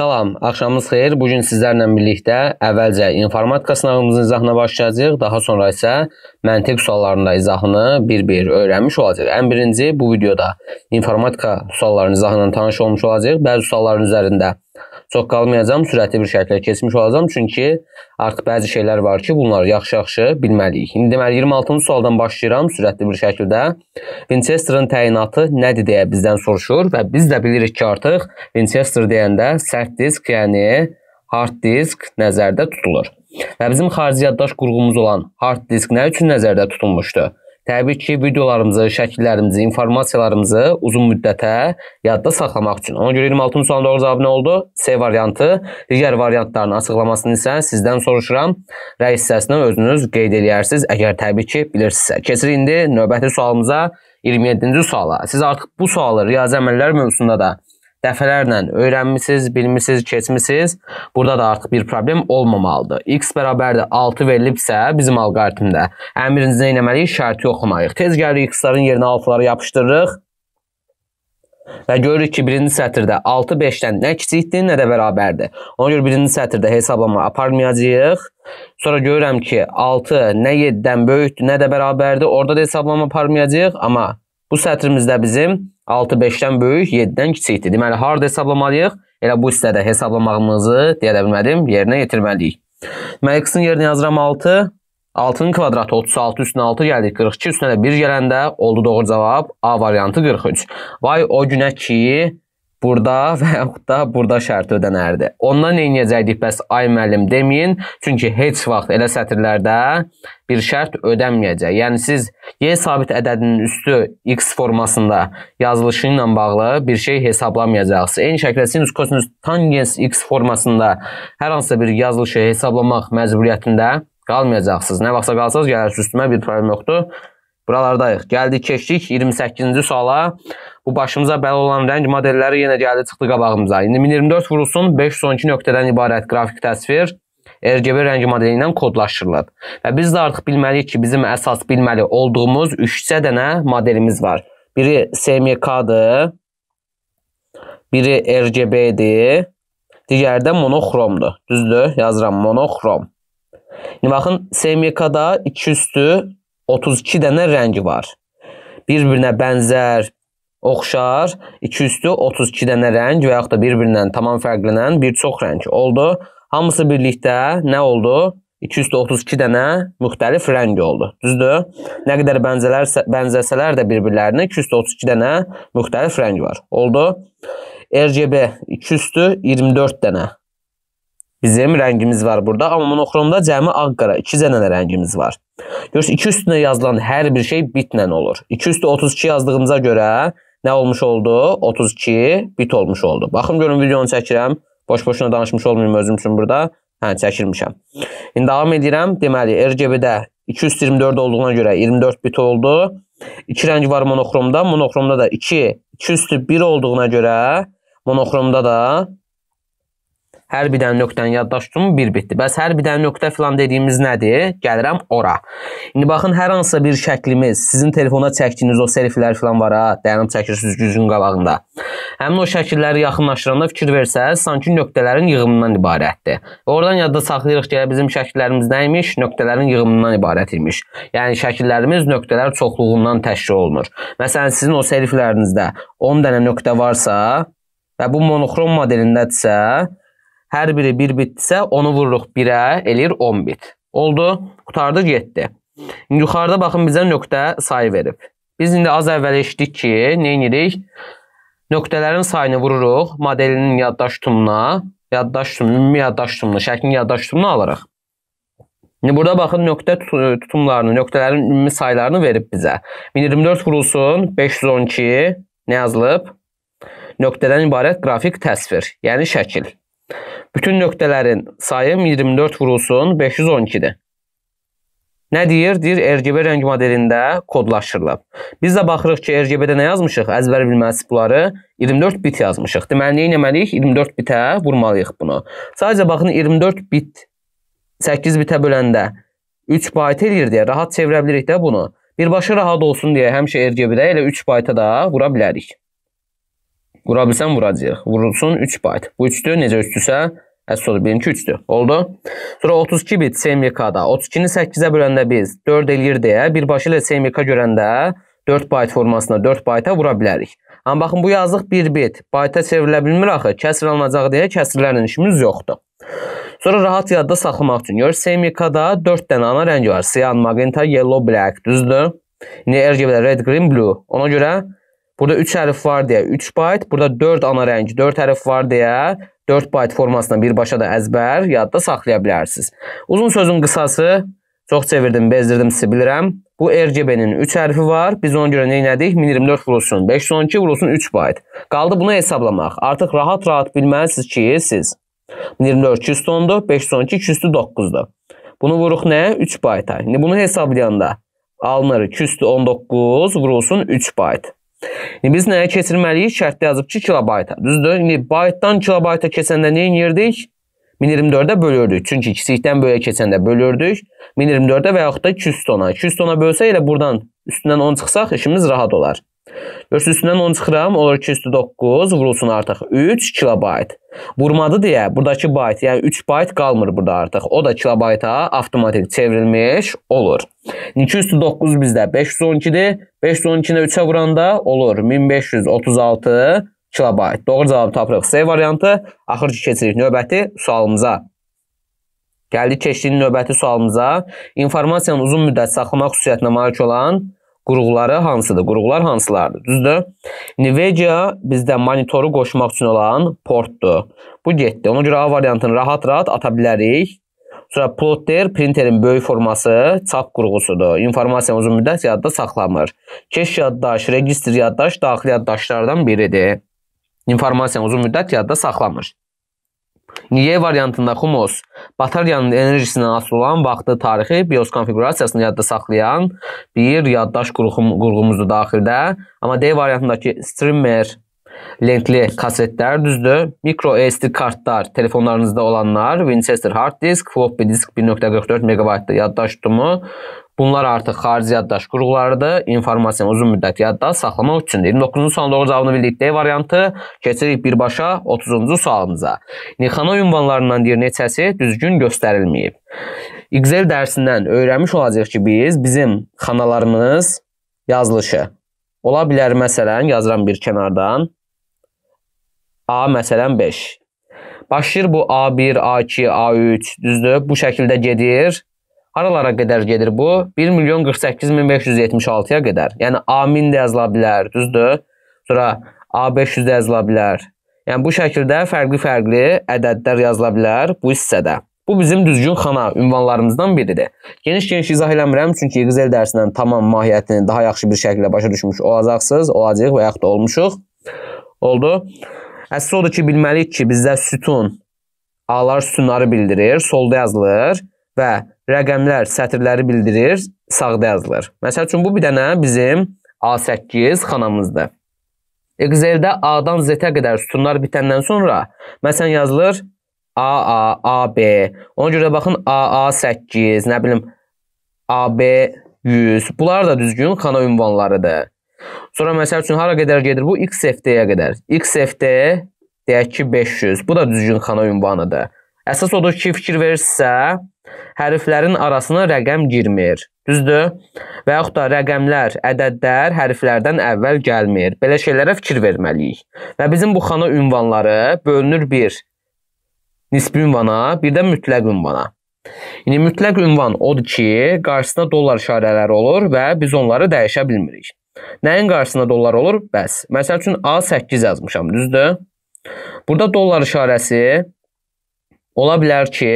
Salam, axşamınız xeyir. Bu gün sizlərlə birlikdə əvvəlcə informatika sınağımızın izahına başlayacağıq, daha sonra isə məntiq suallarında izahını bir-bir öyrənmiş olacağıq. Ən birinci bu videoda informatika suallarının izahından tanış olmuş olacağıq. Bəzi sualların üzərində çox qalmayacam, sürətli bir şəkildə keçmiş olacam, çünki artıq bəzi şeylər var ki, bunları yaxşı-yaxşı bilməliyik. İndi deməli 26-cı sualdan başlayıram sürətli bir şəkildə. Winchesterin təyinatı nədir deyə bizdən soruşur və biz də bilirik ki, artıq Winchester deyəndə sərt disk, yəni hard disk nəzərdə tutulur. Və bizim xarici yaddaş qurğumuz olan hard disk nə üçün nəzərdə tutulmuşdu? Təbii ki, videolarımızı, şəkillərimizi, informasiyalarımızı uzun müddətə yadda saxlamaq üçün. Ona görə 26-cı sualın doğru cavabı nə oldu? C variantı. Digər variantların açıqlamasını isə sizdən soruşuram. Rəy hissəsinə özünüz qeyd eləyərsiz, əgər təbii ki, bilirsinizsə. Keçir indi növbəti sualımıza, 27-ci suala. Siz artıq bu sualı riyazi əməllər mövzusunda da dəfələrlə öyrənmisiniz, bilmisiniz, keçmisiniz. Burada da artıq bir problem olmamalıdır. X bərabərdir 6 verilibsə bizim alqoritmdə əmrimizi nə etməliyik? Şərti yoxlamalıyıq. Tez gəlirik x-ların yerinə 6-ları yapışdırırıq. Və görürük ki, birinci sətirdə 6 5-dən nə kiçikdir, nə də bərabərdir. Ona görə birinci sətirdə hesablama aparmayacağıq. Sonra görürəm ki, 6 nə 7-dən böyükdür, nə də bərabərdir. Orada da hesablama aparmayacağıq, amma bu sətrimizdə bizim 6 5-dən böyük, 7-dən kiçikdir. Deməli, harda hesablamalıyıq? Elə bu hissədə hesablamağımızı, deyə də bilmədim, yerinə yetirməliyik. Deməli, x-in yerinə yazıram 6. 6-nın kvadratı 36 üstünə 6 gəldi 42 üstünə də 1 gələndə oldu doğru cavab A variantı 43. Vay o günə ki burada və yaxud da burada şərti ödənərdi. Ondan neynəyəcəkdik bəs ay müəllim deməyin, çünki heç vaxt elə sətirlərdə bir şərt ödənməyəcək. Yəni siz y sabit ədədinin üstü x formasında yazılışı ilə bağlı bir şey hesablamayacaqsınız. Eyni şəkildə sinus kosinus tangens x formasında hər hansısa bir yazılışı hesablamaq məcburiyyətində qalmayacaqsınız. Nə vaxtsa qalsanız gəlir üstümə bir problem yoxdur. Buralardayıq. Gəldik, keçdik 28-ci suala. Bu başımıza bəla olan rəng modelləri yenə gəldi, çıxdı qabağımıza. İndi 1024 vurulsun 512 nöqtədən ibarət qrafik təsvir RGB rəngi modeli ilə kodlaşdırılır. Və biz də artıq bilməliyik ki, bizim əsas bilməli olduğumuz 3-cə dənə modelimiz var. Biri SMK-dır, biri RGB-dir, digəri də monoxromdur. Düzdür? Yazıram monoxrom. İndi baxın, SMK-da 2 üstü 32 dənə rəngi var. Bir-birinə bənzər, oxşar, 2 üstü 32 dənə rəng və yaxud da bir-birindən tamam fərqlənən bir çox rəng oldu. Hamısı birlikdə nə oldu? 2 üstü 32 dənə müxtəlif rəng oldu. Düzdür? Nə qədər bənzələrsə, bənzəsələr də bir-birlərinə 2 üstü 32 dənə müxtəlif rəng var. Oldu? RGB 2 üstü 24 dənə bizim rəngimiz var burada, amma monoxromda cəmi ağ-qara 2 dənə rəngimiz var. Görürsüz 2 üstünə yazılan hər bir şey bitlə olur. 2 üstə 32 yazdığımıza görə nə olmuş oldu? 32 bit olmuş oldu. Baxın görün videonu çəkirəm. Boş-boşuna danışmış olmayım özüm üçün burada. Hə, çəkilmişəm. İndi davam edirəm. Deməli, RGB-də 224 olduğuna görə 24 bit oldu. 2 rəng var monoxromda. Monoxromda da 2, 2 üstü 1 olduğuna görə monoxromda da Hər bir dənə nöqtəni yaddaş tutum bir bitdir. Bəs hər bir dənə nöqtə filan dediyimiz nədir? Gəlirəm ora. İndi baxın hər hansısa bir şəklimiz, sizin telefona çəkdiyiniz o selfielər filan var ha, dayanıb çəkirsiniz gözün qabağında. Həmin o şəkilləri yaxınlaşdıranda fikir versəz, sanki nöqtələrin yığımından ibarətdir. Və oradan yadda saxlayırıq ki, bizim şəkillərimiz nə imiş? Nöqtələrin yığımından ibarət imiş. Yəni şəkillərimiz nöqtələr çoxluğundan təşkil olunur. Məsələn, sizin o selfielərinizdə 10 dənə nöqtə varsa və bu monoxrom modelindədirsə, Hər biri 1 bitsə, onu vururuq 1-ə, eləyir 10 bit. Oldu, qutardı, getdi. Yuxarıda baxın bizə nöqtə sayı verib. Biz indi az əvvəl eşitdik ki, nə edirik? Nöqtələrin sayını vururuq modelinin yaddaş tutumuna, yaddaş tutumunu, ümumi yaddaş tutumunu, şəklin yaddaş tutumunu alırıq. İndi burada baxın nöqtə tutumlarını, nöqtələrin ümumi saylarını verib bizə. 1024 vurulsun, 512 nə yazılıb? Nöqtədən ibarət qrafik təsvir, yəni şəkil. Bütün nöqtələrin sayım 24 vurulsun 512-dir. Nə deyir? Deyir RGB rəng modelində kodlaşdırılıb. Biz də baxırıq ki, RGB-də nə yazmışıq? Əzbər bilməsi bunları 24 bit yazmışıq. Deməli, nə etməliyik? 24 bitə vurmalıyıq bunu. Sadəcə baxın 24 bit 8 bitə böləndə 3 bayt eləyir deyə rahat çevirə bilirik də bunu. Birbaşa rahat olsun deyə həmişə RGB-də elə 3 bayta da vura bilərik. Qura bilsən vuracaq. Vurulsun 3 byte. Bu 3-dür. Necə 3-dürsə, əsas odur. Birinki 3-dür. Oldu. Sonra 32 bit CMYK-da. 32-ni 8-ə böləndə biz 4 eləyir deyə birbaşa ilə CMYK görəndə 4 byte formasında 4 byte-a vura bilərik. Amma baxın, bu yazıq 1 bit byte-a çevrilə bilmir axı. Kəsr alınacaq deyə kəsrlərlə işimiz yoxdur. Sonra rahat yadda saxlamaq üçün gör CMYK-da 4 dənə ana rəng var. Cyan, magenta, yellow, black, düzdür? İndi RGB-də red, green, blue. Ona görə Burada 3 hərf var deyə 3 bayt, burada 4 ana rəng, 4 hərf var deyə 4 bayt formasında birbaşa da əzbər yadda saxlaya bilərsiniz. Uzun sözün qısası, çox çevirdim, bezdirdim sizi bilirəm. Bu RGB-nin 3 hərfi var. Biz ona görə nə elədik? 1024 vurulsun, 512 vurulsun 3 bayt. Qaldı bunu hesablamaq. Artıq rahat-rahat bilməlisiniz ki, siz 1024 200 tondur, 512 200 9-dur. Bunu vuruq nə? 3 bayta. İndi bunu hesablayanda alınır 200 19 vurulsun 3 bayt. İndi e, biz nəyə keçirməliyik? Şərtdə yazıb ki, kilobayta. Düzdür? İndi baytdan kilobayta keçəndə nə edirdik? 1024-də bölürdük. Çünki kiçikdən böyüyə keçəndə bölürdük. 1024-də və yaxud da 200 tona. 200 tona bölsə elə buradan üstündən 10 çıxsaq işimiz rahat olar. Öz üstündən 10 çıxıram, olur 209, vurulsun artıq 3 kilobayt. Vurmadı deyə buradakı bayt, yəni 3 bayt qalmır burada artıq. O da kilobayta avtomatik çevrilmiş olur. 209 bizdə 512-dir. 512-nə 3-ə vuranda olur 1536 kilobayt. Doğru cavabı tapırıq. C variantı. Axırcı keçirik növbəti sualımıza. Gəldik keçdiyinin növbəti sualımıza. İnformasiyanın uzun müddət saxlamaq xüsusiyyətinə malik olan Qurğuları hansıdır? Qurğular hansılardır? Düzdür? Nivecia bizdə monitoru qoşmaq üçün olan portdur. Bu getdi. Ona görə A variantını rahat-rahat ata bilərik. Sonra plotter printerin böyük forması çap qurğusudur. İnformasiya uzun müddət yadda saxlamır. Keş yaddaş, registr yaddaş daxili yaddaşlardan biridir. İnformasiya uzun müddət yadda saxlamır. Y variantında Humos batareyanın enerjisindən asılı olan vaxtı, tarixi, bios konfiqurasiyasını yadda saxlayan bir yaddaş qurğumuzdur daxildə. Amma D variantındakı streamer lentli kasetlər düzdür. Mikro e SD kartlar telefonlarınızda olanlar Winchester hard disk, floppy disk 1.44 MB yaddaş tutumu Bunlar artıq xarici yaddaş qurğularıdır. İnformasiyanı uzun müddət yadda saxlamaq üçündür. 29-cu sualın doğru cavabını bildik D variantı. Keçirik birbaşa 30-cu sualımıza. Nixana ünvanlarından bir neçəsi düzgün göstərilməyib. Excel dərsindən öyrənmiş olacağıq ki, biz bizim xanalarımız yazılışı. Ola bilər məsələn yazıram bir kənardan. A məsələn 5. Başlayır bu A1, A2, A3, düzdür? Bu şəkildə gedir. Haralara qədər gedir bu? 1 milyon 48 min 576-ya qədər. Yəni A1000 də yazıla bilər, düzdür? Sonra A500 də yazıla bilər. Yəni bu şəkildə fərqli-fərqli ədədlər yazıla bilər bu hissədə. Bu bizim düzgün xana ünvanlarımızdan biridir. Geniş-geniş izah eləmirəm, çünki Excel dərsindən tamam mahiyyətini daha yaxşı bir şəkildə başa düşmüş olacaqsınız, olacağıq və yaxud da olmuşuq. Oldu. Əsas odur ki, bilməliyik ki, bizdə sütun, A'lar sütunları bildirir, solda yazılır və rəqəmlər sətirləri bildirir, sağda yazılır. Məsəl üçün bu bir dənə bizim A8 xanamızdır. Excel-də A-dan Z-ə qədər sütunlar bitəndən sonra məsələn yazılır AA, AB. Ona görə baxın AA8, nə bilim AB 100. Bunlar da düzgün xana ünvanlarıdır. Sonra məsəl üçün hara qədər gedir bu? XFD-yə qədər. XFD deyək ki 500. Bu da düzgün xana ünvanıdır. Əsas odur ki, fikir verirsə, hərflərin arasına rəqəm girmir. Düzdür? Və yaxud da rəqəmlər, ədədlər hərflərdən əvvəl gəlmir. Belə şeylərə fikir verməliyik. Və bizim bu xana ünvanları bölünür bir nisbi ünvana, bir də mütləq ünvana. İndi yəni mütləq ünvan odur ki, qarşısında dollar işarələri olur və biz onları dəyişə bilmirik. Nəyin qarşısında dollar olur? Bəs. Məsəl üçün A8 yazmışam, düzdür? Burada dollar işarəsi ola bilər ki,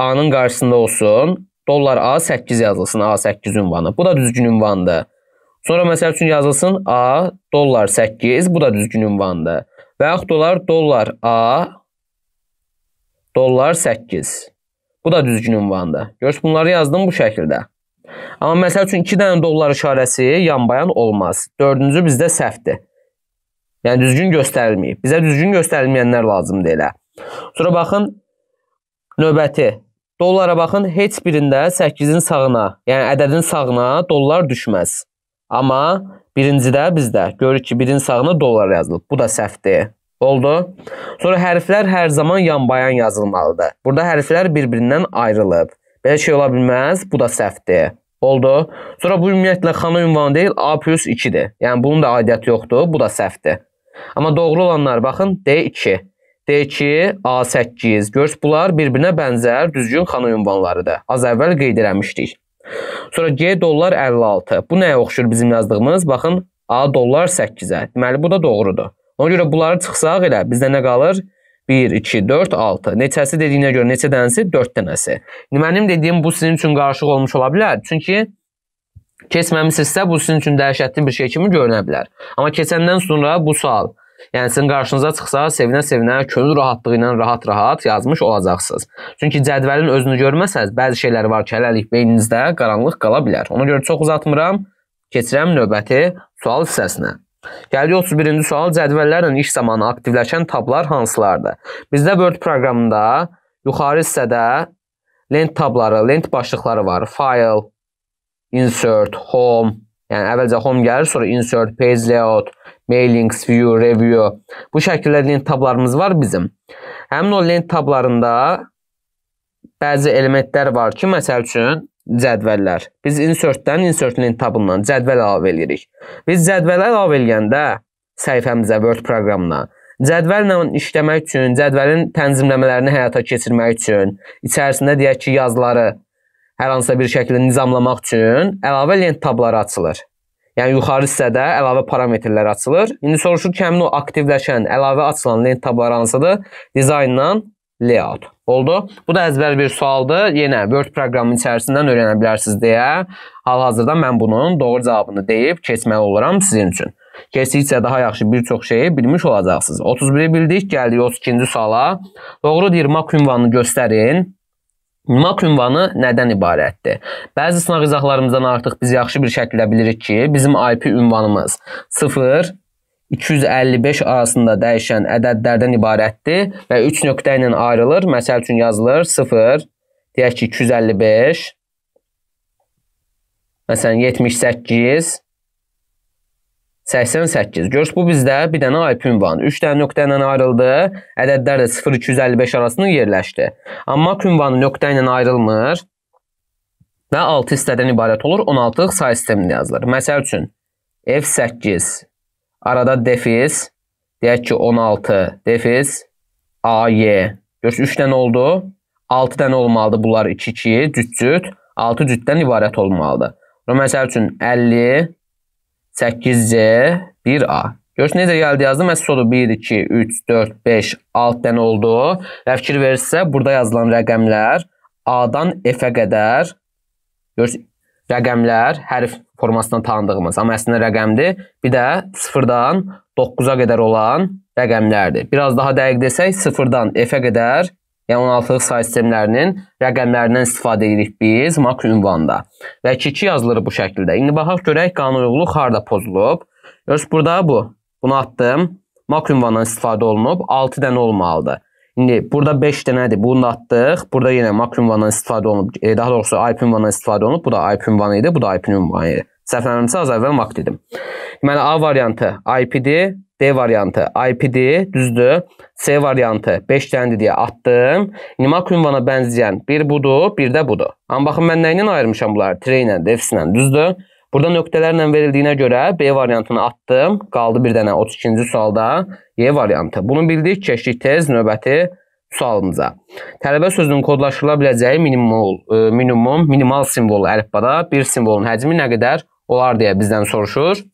A-nın qarşısında olsun. Dollar A8 yazılsın. A8 ünvanı. Bu da düzgün ünvandır. Sonra məsəl üçün yazılsın A dollar 8. Bu da düzgün ünvandır. Və yaxud dolar dollar A dollar 8. Bu da düzgün ünvandır. Görüş bunları yazdım bu şəkildə. Amma məsəl üçün 2 dənə dollar işarəsi yanbayan olmaz. Dördüncü bizdə səhvdir. Yəni düzgün göstərilməyib. Bizə düzgün göstərilməyənlər lazımdır elə. Sonra baxın növbəti Dollara baxın, heç birində 8-in sağına, yəni ədədin sağına dollar düşməz. Amma birincidə bizdə görürük ki, birin sağına dollar yazılıb. Bu da səhvdir. Oldu. Sonra hərflər hər zaman yanbayan yazılmalıdır. Burada hərflər bir-birindən ayrılıb. Belə şey ola bilməz. Bu da səhvdir. Oldu. Sonra bu ümumiyyətlə xana ünvanı deyil, A plus 2-dir. Yəni bunun da aidiyyəti yoxdur. Bu da səhvdir. Amma doğru olanlar baxın, D2. D2, A8. Görürsüz, bunlar bir-birinə bənzər düzgün xana ünvanlarıdır. Az əvvəl qeyd eləmişdik. Sonra G dollar 56. Bu nəyə oxşur bizim yazdığımız? Baxın, A dollar 8-ə. Deməli, bu da doğrudur. Ona görə bunları çıxsaq elə bizdə nə qalır? 1, 2, 4, 6. Neçəsi dediyinə görə neçə dənəsi? 4 dənəsi. Mənim dediyim bu sizin üçün qarışıq olmuş ola bilər. Çünki keçməmisinizsə bu sizin üçün dəhşətli bir şey kimi görünə bilər. Amma keçəndən sonra bu sual Yəni sizin qarşınıza çıxsa, sevinə-sevinə, könül rahatlığı ilə rahat-rahat yazmış olacaqsınız. Çünki cədvəlin özünü görməsəz, bəzi şeylər var ki, hələlik beyninizdə qaranlıq qala bilər. Ona görə çox uzatmıram. Keçirəm növbəti sual hissəsinə. Gəldi 31-ci sual. Cədvəllərlə iş zamanı aktivləşən tablar hansılardır? Bizdə Word proqramında yuxarı hissədə lent tabları, lent başlıqları var. File, insert, home, yəni əvvəlcə home gəlir, sonra insert, page layout, Mailings, View, Review. Bu şəkildə lent tablarımız var bizim. Həmin o lent tablarında bəzi elementlər var ki, məsəl üçün cədvəllər. Biz insert-dən insert lint tabından cədvəl əlavə edirik. Biz cədvəl əlavə edəndə səhifəmizə Word proqramına cədvəllə işləmək üçün, cədvəlin tənzimləmələrini həyata keçirmək üçün, içərisində deyək ki, yazıları hər hansısa bir şəkildə nizamlamaq üçün əlavə lent tabları açılır. Yəni yuxarı hissədə əlavə parametrlər açılır. İndi soruşur ki, həmin o aktivləşən, əlavə açılan lent tabları hansıdır? Dizayndan layout. Oldu. Bu da əzbər bir sualdır. Yenə Word proqramının içərisindən öyrənə bilərsiniz deyə hal-hazırda mən bunun doğru cavabını deyib keçməli olaram sizin üçün. Keçdikcə daha yaxşı bir çox şeyi bilmiş olacaqsınız. 31-i bildik, gəldik 32-ci suala. Doğru deyir, mak ünvanını göstərin. Maq ünvanı nədən ibarətdir? Bəzi sınaq izahlarımızdan artıq biz yaxşı bir şəkildə bilirik ki, bizim IP ünvanımız 0 255 arasında dəyişən ədədlərdən ibarətdir və 3 nöqtə ilə ayrılır. Məsəl üçün yazılır 0 deyək ki 255 məsələn 78 88. Görürsüz bu bizdə bir dənə IP ünvanı. 3 dənə nöqtə ilə ayrıldı. Ədədlər də 0-255 arasında yerləşdi. Amma ünvanı nöqtə ilə ayrılmır. Və 6 hissədən ibarət olur. 16-lıq sayı sistemində yazılır. Məsəl üçün F8 arada defiz deyək ki 16 defiz AY. Görürsüz 3 dənə oldu. 6 dənə olmalıdır bunlar 2-2 cüt-cüt. 6 cütdən ibarət olmalıdır. Məsəl üçün 50 8C 1A. Görürsünüz necə gəldi yazdım. Məhz odur 1, 2, 3, 4, 5, 6 dənə oldu. Və fikir verirsə, burada yazılan rəqəmlər A-dan F-ə qədər görürsünüz, rəqəmlər hərf formasından tanıdığımız. Amma əslində rəqəmdir. Bir də 0-dan 9-a qədər olan rəqəmlərdir. Biraz daha dəqiq desək, 0-dan F-ə qədər yəni 16-lıq say sistemlərinin rəqəmlərindən istifadə edirik biz mak ünvanda. Və 2-2 yazılır bu şəkildə. İndi baxaq görək qanunyuğluq harda pozulub. Görürsüz burada bu. Bunu atdım. Mak ünvandan istifadə olunub. 6 dənə olmalıdır. İndi burada 5 dənədir. Bunu atdıq. Burada yenə mak ünvandan istifadə olunub. E, daha doğrusu IP ünvandan istifadə olunub. Bu da IP ünvanı idi, bu da IP ünvanı idi. Səhvlənirəmsə az əvvəl mak dedim. Deməli A variantı IP-dir, D variantı IP-dir, düzdür. C variantı 5 dəndir deyə atdım. Nimak ünvana bənzəyən bir budur, bir də budur. Amma baxın mən nə ilə ayırmışam bunları? Tre ilə, defs ilə, düzdür. Burada nöqtələrlə verildiyinə görə B variantını atdım. Qaldı bir dənə 32-ci sualda Y variantı. Bunu bildik, keçdik tez növbəti sualımıza. Tələbə sözünün kodlaşdırıla biləcəyi minimal, e, minimum, minimal simvolu əlifbada bir simvolun həcmi nə qədər olar deyə bizdən soruşur.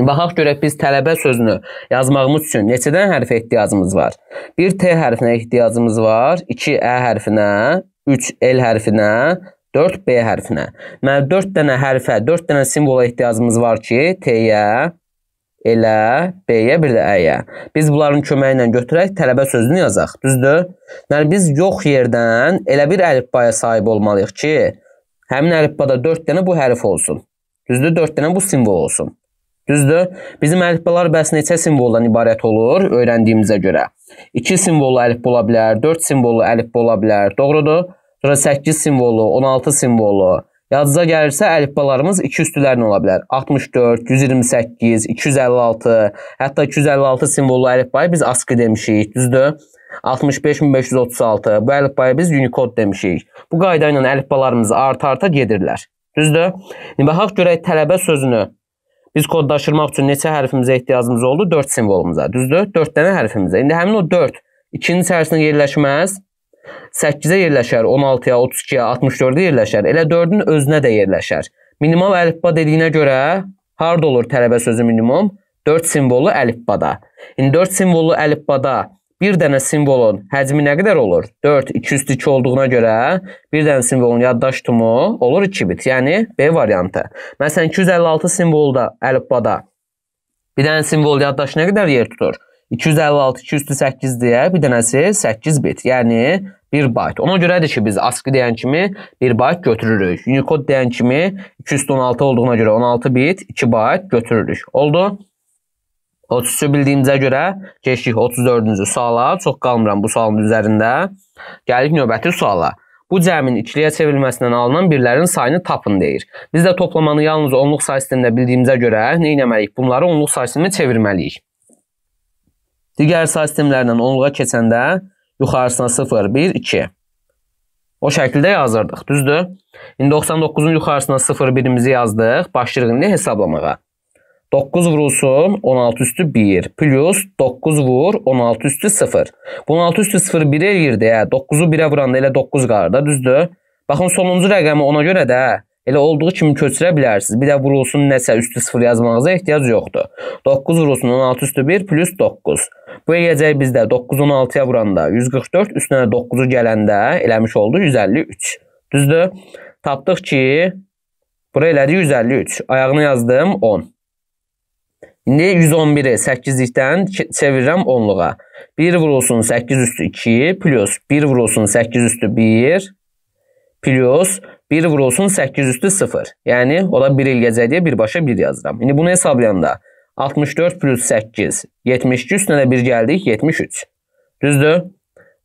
Baxaq görək biz tələbə sözünü yazmağımız üçün neçədən hərfə ehtiyacımız var? 1 T hərfinə ehtiyacımız var, 2 Ə hərfinə, 3 L hərfinə, 4 B hərfinə. Deməli 4 dənə hərfə, 4 dənə simvola ehtiyacımız var ki, T-yə, elə, B-yə, bir də Ə-yə. Biz bunların köməyi ilə götürək tələbə sözünü yazaq, düzdür? Yəni, biz yox yerdən elə bir əlifbaya sahib olmalıyıq ki, həmin əlifbada 4 dənə bu hərf olsun. Düzdür, 4 dənə bu simvol olsun. Düzdür? Bizim əlifbalar bəs neçə simvoldan ibarət olur öyrəndiyimizə görə? 2 simvollu əlifba ola bilər, 4 simvollu əlifba ola bilər, doğrudur? Sonra 8 simvollu, 16 simvollu. Yadınıza gəlirsə əlifbalarımız 2 üstlərinə ola bilər. 64, 128, 256, hətta 256 simvollu əlifbayı biz ASCII demişik, düzdür? 65536 bu əlifbayı biz Unicode demişik. Bu qayda ilə əlifbalarımız arta-arta gedirlər. Düzdür? İndi baxaq görək tələbə sözünü Biz koddaşdırmaq üçün neçə hərfimizə ehtiyacımız oldu? 4 simvolumuza, düzdür? 4 dənə hərfimizə. İndi həmin o 4 2-nin içərisində yerləşməz. 8-ə yerləşər, 16-ya, 32-ya, 64-ə yerləşər. Elə 4-ün özünə də yerləşər. Minimal əlifba dediyinə görə harda olur tələbə sözü minimum? 4 simvolu əlifbada. İndi 4 simvolu əlifbada bir dənə simvolun həcmi nə qədər olur? 4, 2 üstü 2 olduğuna görə bir dənə simvolun yaddaş tumu olur 2 bit. Yəni B variantı. Məsələn 256 simvolda əlifbada bir dənə simvol yaddaş nə qədər yer tutur? 256, 2 üstü 8 deyə bir dənəsi 8 bit. Yəni 1 bayt. Ona görədir ki, biz ASCII deyən kimi 1 bayt götürürük. Unicode deyən kimi 216 olduğuna görə 16 bit, 2 bayt götürürük. Oldu? 33-ü bildiyimizə görə keçdik 34-cü suala. Çox qalmıram bu sualın üzərində. Gəlik növbəti suala. Bu cəmin ikiliyə çevrilməsindən alınan birlərin sayını tapın deyir. Biz də toplamanı yalnız onluq say sistemində bildiyimizə görə nə etməliyik? Bunları onluq say sisteminə çevirməliyik. Digər say sistemlərindən onluğa keçəndə yuxarısına 0, 1, 2. O şəkildə yazırdıq, düzdür? İndi 99-un yuxarısına 0, 1-imizi yazdıq, başlayırıq indi hesablamağa. 9 vurulsun 16 üstü 1 plus 9 vur 16 üstü 0. Bu 16 üstü 0 1 eləyirdi. 9-u 1-ə vuranda elə 9 qarda düzdür. Baxın sonuncu rəqəmi ona görə də elə olduğu kimi köçürə bilərsiniz. Bir də vurulsun nəsə üstü 0 yazmağınıza ehtiyac yoxdur. 9 vurulsun 16 üstü 1 plus 9. Bu eləyəcək bizdə 9 16-ya vuranda 144 üstünə 9-u gələndə eləmiş oldu 153. Düzdür? Tapdıq ki, bura elədi 153. Ayağını yazdım 10. İndi 111-i 8-likdən çevirirəm 10-luğa. 1 vurulsun 8 üstü 2, plus 1 vurulsun 8 üstü 1, plus 1 vurulsun 8 üstü 0. Yəni, o da 1 il gələcək deyə birbaşa 1 yazıram. İndi bunu hesablayanda 64 plus 8, 72 üstünə də 1 gəldik, 73. Düzdür?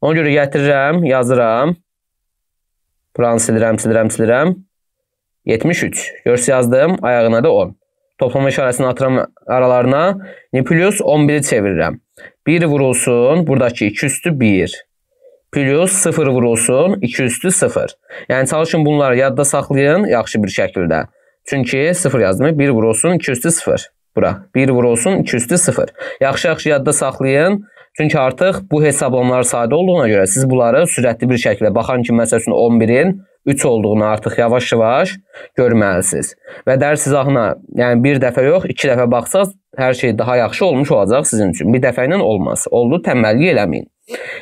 Ona görə gətirirəm, yazıram. Buranı silirəm, silirəm, silirəm. 73. Görs yazdım, ayağına da 10. Toplama işarəsini atıram aralarına. Yəni, plus 11-i çevirirəm. 1 vurulsun, buradakı 2 üstü 1. Plus 0 vurulsun, 2 üstü 0. Yəni, çalışın bunları yadda saxlayın yaxşı bir şəkildə. Çünki 0 yazdım, 1 vurulsun, 2 üstü 0. Bura, 1 vurulsun, 2 üstü 0. Yaxşı-yaxşı yadda saxlayın. Çünki artıq bu hesablamalar sadə olduğuna görə siz bunları sürətli bir şəkildə baxan ki, məsəl üçün 11-in 3 olduğunu artıq yavaş-yavaş görməlisiniz. Və dərs izahına, yəni bir dəfə yox, 2 dəfə baxsaz hər şey daha yaxşı olmuş olacaq sizin üçün. Bir dəfə ilə olmaz. Oldu təməllik eləməyin.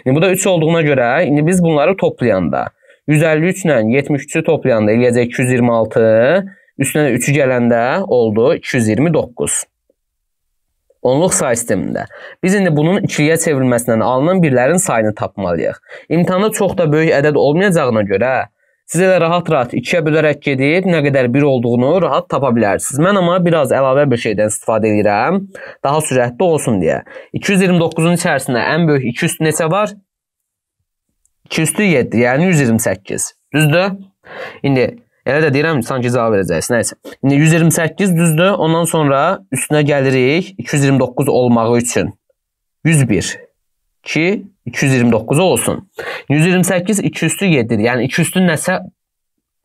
İndi bu da 3 olduğuna görə indi biz bunları toplayanda 153 ilə 73-ü toplayanda eləyəcək 226, üstünə 3-ü gələndə oldu 229. Onluq say sistemində. Biz indi bunun ikiliyə çevrilməsindən alınan birlərin sayını tapmalıyıq. İmtihanda çox da böyük ədəd olmayacağına görə Sizə də rahat-rahat ikiyə bölərək gedib nə qədər 1 olduğunu rahat tapa bilərsiniz. Mən amma biraz əlavə bir şeydən istifadə edirəm. Daha sürətli olsun deyə. 229-un içərisində ən böyük 2 üstü neçə var? 2 üstü 7, yəni 128. Düzdür? İndi elə də deyirəm sanki cavab verəcəksiniz. Nəysə. İndi 128 düzdür. Ondan sonra üstünə gəlirik 229 olmağı üçün. 101. 2, 229 olsun. 128 2 üstü 7-dir. Yəni 2 üstü nəsə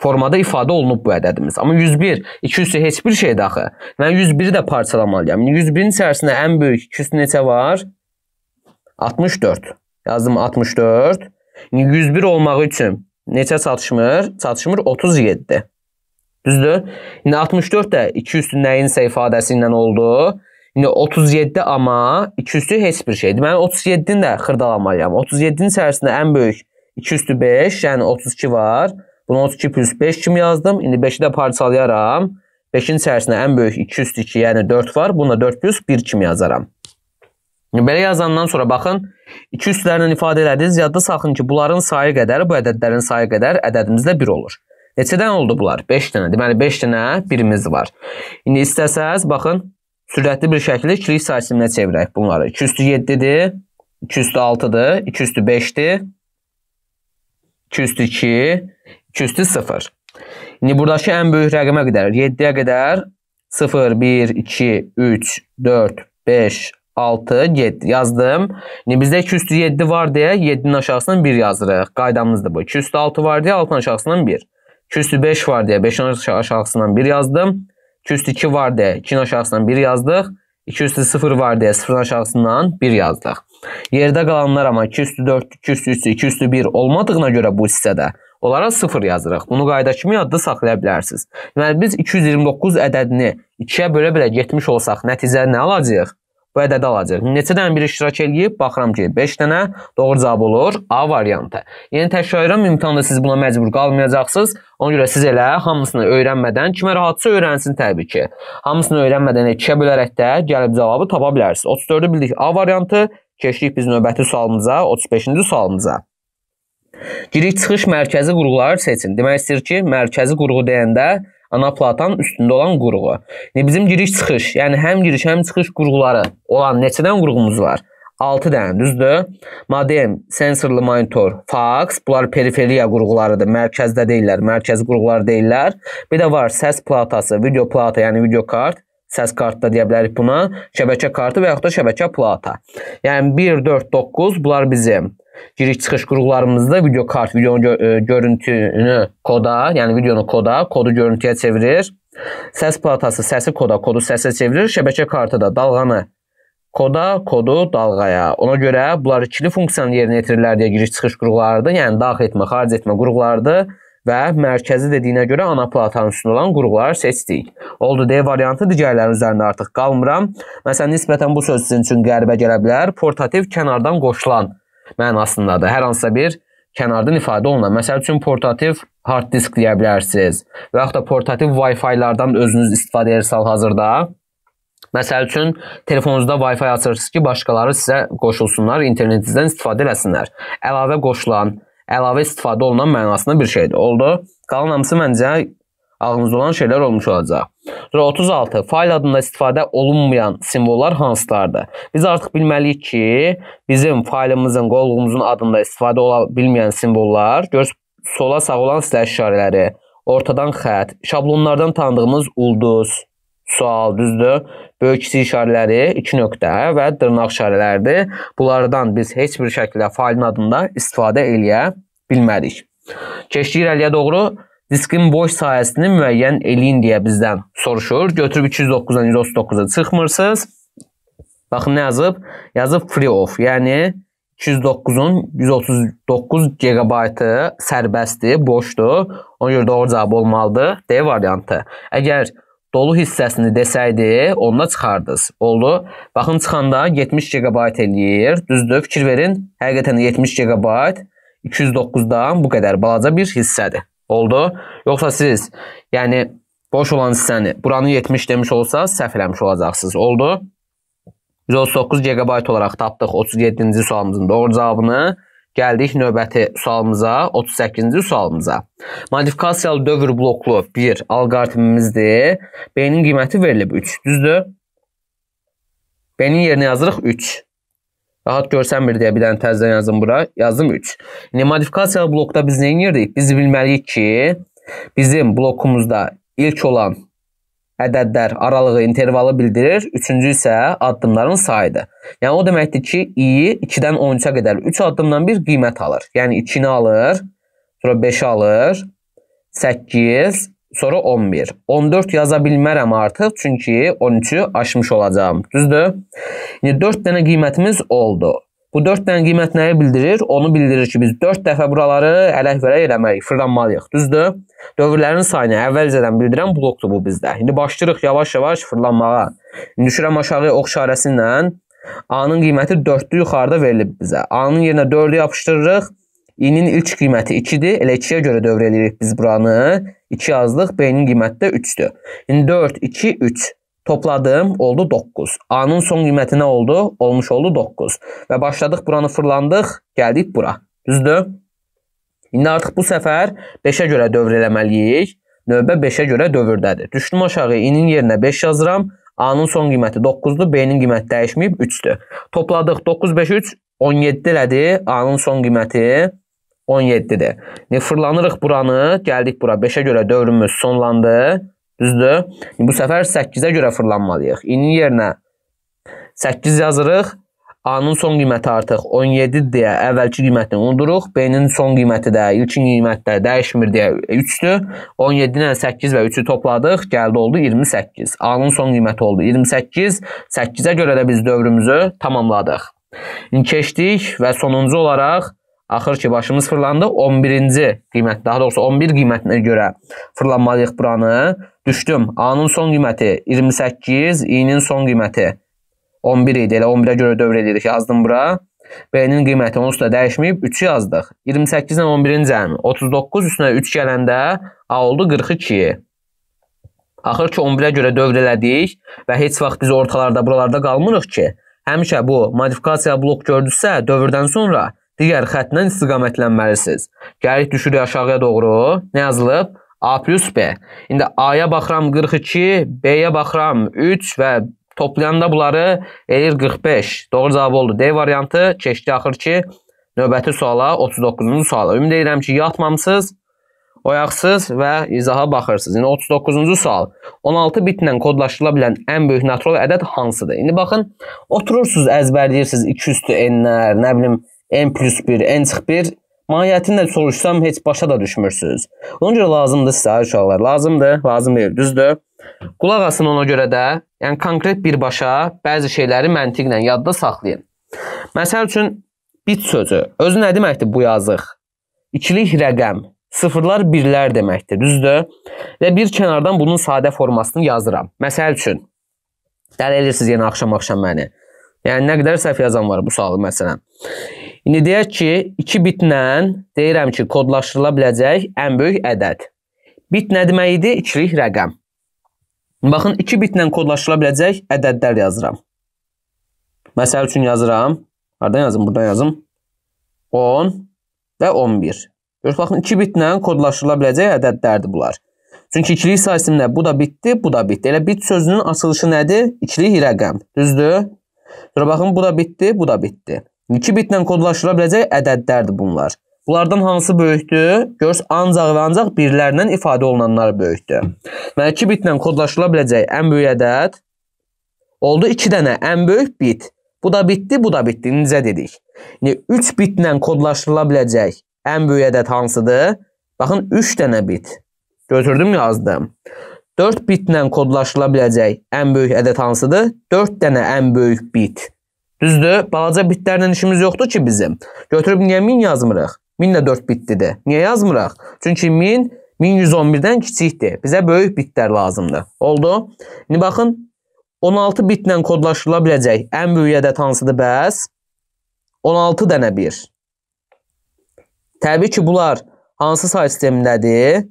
formada ifadə olunub bu ədədimiz. Amma 101, 2 üstü heç bir şeydir axı. Mən 101-i də parçalamalıyam. 101-in yəni içərisində ən böyük 2 üstü neçə var? 64. Yazdım 64. 101 olmağı üçün neçə çatışmır? Çatışmır 37-dir. Düzdür? İndi yəni 64 də 2 üstü nəyinsə ifadəsi ilə oldu. İndi 37 amma 2 üstü heç bir şeydir. Mən 37-ni də xırdalamalıyam. 37-nin içərisində ən böyük 2 üstü 5, yəni 32 var. Bunu 32 plus 5 kimi yazdım. İndi 5-i də parçalayaram. 5-in içərisində ən böyük 2 üstü 2, yəni 4 var. Bunu da 4 plus 1 kimi yazaram. Belə yazandan sonra baxın, 2 üstlərlə ifadə elədiniz. Yadda saxın ki, bunların sayı qədər, bu ədədlərin sayı qədər ədədimizdə 1 olur. Neçədən oldu bunlar? 5 dənə. Deməli 5 dənə birimiz var. İndi istəsəz baxın sürətli bir şəkildə ikilik sayısına çevirək bunları. 2 üstü 7-dir, 2 üstü 6-dır, 2 üstü 5-dir, 2 üstü 2, 2 üstü 0. İndi buradakı ən böyük rəqəmə qədər 7-yə qədər 0, 1, 2, 3, 4, 5, 6, 7 yazdım. İndi bizdə 2 üstü 7 var deyə 7-nin aşağısından 1 yazırıq. Qaydamızdır bu. 2 üstü 6 var deyə 6-ın aşağısından 1. 2 üstü 5 var deyə 5-in aşağısından 1 yazdım. 202 var deyə 2-nin aşağısından 1 yazdıq. 2 üstü 0 var deyə 0-ın aşağısından 1 yazdıq. Yerdə qalanlar amma 2 üstü 4, 2 üstü 3, 2 üstü 1 olmadığına görə bu hissədə onlara 0 yazırıq. Bunu qayda kimi yadda saxlaya bilərsiniz. Deməli yəni biz 229 ədədini 2-yə bölə-bölə 70 olsaq nəticə nə alacağıq? bu ədədi alacağıq. Neçə dənə bir iştirak eləyib? Baxıram ki, 5 dənə doğru cavab olur A variantı. Yəni təkrar edirəm, imtahanda siz buna məcbur qalmayacaqsınız. Ona görə siz elə hamısını öyrənmədən, kimə rahatsa öyrənsin təbii ki. Hamısını öyrənmədən ikiyə bölərək də gəlib cavabı tapa bilərsiniz. 34-ü bildik A variantı. Keçdik biz növbəti sualımıza, 35-ci sualımıza. Giriş-çıxış mərkəzi qurğuları seçin. Demək istəyir ki, mərkəzi qurğu deyəndə ana platanın üstündə olan qurğu. Yəni bizim giriş-çıxış, yəni həm giriş, həm çıxış qurğuları olan neçədən qurğumuz var? 6 dənə, düzdür? Modem, sensorlu monitor, faks, bunlar periferiya qurğularıdır. Mərkəzdə deyillər, mərkəzi qurğular deyillər. Bir də var səs platası, video plata, yəni video kart, səs kartı da deyə bilərik buna, şəbəkə kartı və yaxud da şəbəkə plata. Yəni 1 4 9 bunlar bizim giriş-çıxış qurğularımızda video kart, videonun gö e, görüntünü koda, yəni videonu koda, kodu görüntüyə çevirir. Səs platası səsi koda, kodu səsə çevirir. Şəbəkə kartı da dalğanı koda, kodu dalğaya. Ona görə bunlar ikili funksiyanı yerinə yetirirlər deyə giriş-çıxış qurğularıdır. Yəni daxil etmə, xaric etmə qurğularıdır və mərkəzi dediyinə görə ana platanın üstündə olan qurğuları seçdik. Oldu D variantı digərlərinin üzərində artıq qalmıram. Məsələn, nisbətən bu söz sizin üçün qəribə gələ bilər. Portativ kənardan qoşulan mənasındadır. Hər hansısa bir kənardan ifadə olunan, məsəl üçün portativ hard disk deyə bilərsiniz və yaxud da portativ Wi-Fi-lardan özünüz istifadə edirsiniz hazırda. Məsəl üçün telefonunuzda Wi-Fi açırsınız ki, başqaları sizə qoşulsunlar, internetinizdən istifadə eləsinlər. Əlavə qoşulan, əlavə istifadə olunan mənasında bir şeydir. Oldu? Qalan hamısı məncə ağlınızda olan şeylər olmuş olacaq. Sonra 36. Fayl adında istifadə olunmayan simvollar hansılardır? Biz artıq bilməliyik ki, bizim faylımızın, qolluğumuzun adında istifadə ola bilməyən simvollar, görürsünüz, sola sağ olan silah işarələri, ortadan xət, şablonlardan tanıdığımız ulduz, sual, düzdür, böyük kiçik işarələri, iki nöqtə və dırnaq işarələridir. Bunlardan biz heç bir şəkildə faylın adında istifadə eləyə bilmərik. Keçdik irəliyə doğru diskin boş sahəsini müəyyən eləyin deyə bizdən soruşur. Götürüb 209-dan 139-a çıxmırsınız. Baxın nə yazıb? Yazıb free off, yəni 209-un 139 GB-ı sərbəstdir, boşdur. Ona görə doğru cavab olmalıdır D variantı. Əgər dolu hissəsini desəydi, onda çıxardınız. Oldu. Baxın çıxanda 70 GB eləyir. Düzdür, fikir verin. Həqiqətən 70 GB 209-dan bu qədər balaca bir hissədir. Oldu? Yoxsa siz, yəni boş olan hissəni buranı 70 demiş olsanız, səhv eləmiş olacaqsınız. Oldu? 139 GB olaraq tapdıq 37-ci sualımızın doğru cavabını. Gəldik növbəti sualımıza, 38-ci sualımıza. Modifikasiyalı dövr bloklu bir alqoritmimizdir. B-nin qiyməti verilib 3, düzdür? B-nin yerinə yazırıq 3. Rahat görsən bir deyə bir dənə təzədən yazdım bura. Yazdım 3. İndi modifikasiyalı blokda biz nə edirdik? Biz bilməliyik ki, bizim blokumuzda ilk olan ədədlər aralığı, intervalı bildirir. Üçüncü isə addımların sayıdır. Yəni o deməkdir ki, i 2-dən 13-ə qədər 3 addımdan bir qiymət alır. Yəni 2-ni alır, sonra 5-i alır, 8, Sonra 11. 14 yaza bilmərəm artıq, çünki 13-ü aşmış olacağam. Düzdür? İndi 4 dənə qiymətimiz oldu. Bu 4 dənə qiymət nəyi bildirir? Onu bildirir ki, biz 4 dəfə buraları ələk-vələk eləməliyik, fırlanmalıyıq. Düzdür? Dövrlərin sayını əvvəlcədən bildirən blokdur bu bizdə. İndi başlayırıq yavaş-yavaş fırlanmağa. İndi düşürəm aşağıya ox işarəsi ilə A-nın qiyməti 4-dür yuxarıda verilib bizə. A-nın yerinə 4-ü yapışdırırıq. İ-nin ilk qiyməti 2-dir. Elə 2-yə görə dövr edirik biz buranı. 2 yazdıq. B-nin qiyməti də 3-dür. İndi 4, 2, 3. Topladım, oldu 9. A-nın son qiyməti nə oldu? Olmuş oldu 9. Və başladıq, buranı fırlandıq, gəldik bura. Düzdür? İndi artıq bu səfər 5-ə görə dövr eləməliyik. Növbə 5-ə görə dövrdədir. Düşdüm aşağı, i-nin yerinə 5 yazıram. A-nın son qiyməti 9-dur, B-nin qiyməti dəyişməyib 3-dür. Topladıq 9, 5, 3, 17 elədi A-nın son qiyməti. 17-dir. İndi fırlanırıq buranı, gəldik bura. 5-ə görə dövrümüz sonlandı. Düzdür? İndi bu səfər 8-ə görə fırlanmalıyıq. İnin yerinə 8 yazırıq. A-nın son qiyməti artıq 17 deyə əvvəlki qiymətini unuduruq. B-nin son qiyməti də ilkin qiymətdə dəyişmir deyə 3-dür. 17 ilə 8 və 3-ü topladıq, gəldi oldu 28. A-nın son qiyməti oldu 28. 8-ə görə də biz dövrümüzü tamamladıq. İndi keçdik və sonuncu olaraq Axır ki başımız fırlandı. 11-ci qiymət, daha doğrusu 11 qiymətinə görə fırlanmalıyıq buranı. Düşdüm. A-nın son qiyməti 28, İ-nin son qiyməti 11 idi. Elə 11-ə görə dövr edirik. Yazdım bura. B-nin qiyməti onsuz da dəyişməyib 3-ü yazdıq. 28 ilə 11-in cəmi 39 üstünə 3 gələndə A oldu 42. Axır ki 11-ə görə dövr elədik və heç vaxt biz ortalarda buralarda qalmırıq ki. Həmişə bu modifikasiya blok gördüsə dövrdən sonra digər xəttlə istiqamətlənməlisiniz. Gəlik düşürük aşağıya doğru. Nə yazılıb? A plus B. İndi A-ya baxıram 42, B-yə baxıram 3 və toplayanda bunları eləyir 45. Doğru cavab oldu. D variantı keçdi axır ki növbəti suala 39-cu suala. Ümid edirəm ki, yatmamısınız, oyaqsız və izaha baxırsınız. İndi 39-cu sual. 16 bitlə kodlaşdırıla bilən ən böyük natural ədəd hansıdır? İndi baxın, oturursunuz, əzbərləyirsiniz 2 üstü n-lər, nə bilim, n plus 1, n çıx 1 mahiyyətini də soruşsam heç başa da düşmürsünüz. Ona görə lazımdır sizə uşaqlar, lazımdır, lazım deyil, düzdür. Qulaq asın ona görə də, yəni konkret birbaşa bəzi şeyləri məntiqlə yadda saxlayın. Məsəl üçün bit sözü özü nə deməkdir bu yazıq? İkilik rəqəm, sıfırlar birlər deməkdir, düzdür? Və bir kənardan bunun sadə formasını yazıram. Məsəl üçün dəli edirsiniz yenə axşam-axşam məni. Yəni nə qədər səhv yazan var bu sualı məsələn. İndi deyək ki, 2 bitlə deyirəm ki, kodlaşdırıla biləcək ən böyük ədəd. Bit nə demək idi? İkilik rəqəm. Baxın, 2 bitlə kodlaşdırıla biləcək ədədlər yazıram. Məsəl üçün yazıram. Hardan yazım? Buradan yazım. 10 və 11. Görüş, baxın, 2 bitlə kodlaşdırıla biləcək ədədlərdir bunlar. Çünki ikilik sayısı nə? Bu da bitdi, bu da bitdi. Elə bit sözünün açılışı nədir? İkilik rəqəm. Düzdür? Sonra baxın, bu da bitdi, bu da bitdi. 2 bitlə kodlaşıla biləcək ədədlərdir bunlar. Bunlardan hansı böyükdür? Görürsüz, ancaq və ancaq birlərlə ifadə olunanlar böyükdür. Deməli 2 bitlə kodlaşıla biləcək ən böyük ədəd oldu 2 dənə ən böyük bit. Bu da bitdi, bu da bitdi. Necə dedik? İndi 3 bitlə kodlaşıla biləcək ən böyük ədəd hansıdır? Baxın 3 dənə bit. Götürdüm, yazdım. 4 bitlə kodlaşıla biləcək ən böyük ədəd hansıdır? 4 dənə ən böyük bit. Düzdür? Balaca bitlərlə işimiz yoxdur ki bizim. Götürüb niyə 1000 yazmırıq? 1000 də 4 bitlidir. Niyə yazmırıq? Çünki 1000 1111-dən kiçikdir. Bizə böyük bitlər lazımdır. Oldu? İndi baxın 16 bitlə kodlaşdırıla biləcək ən böyük ədəd hansıdır bəs? 16 dənə 1. Təbii ki, bunlar hansı say sistemindədir?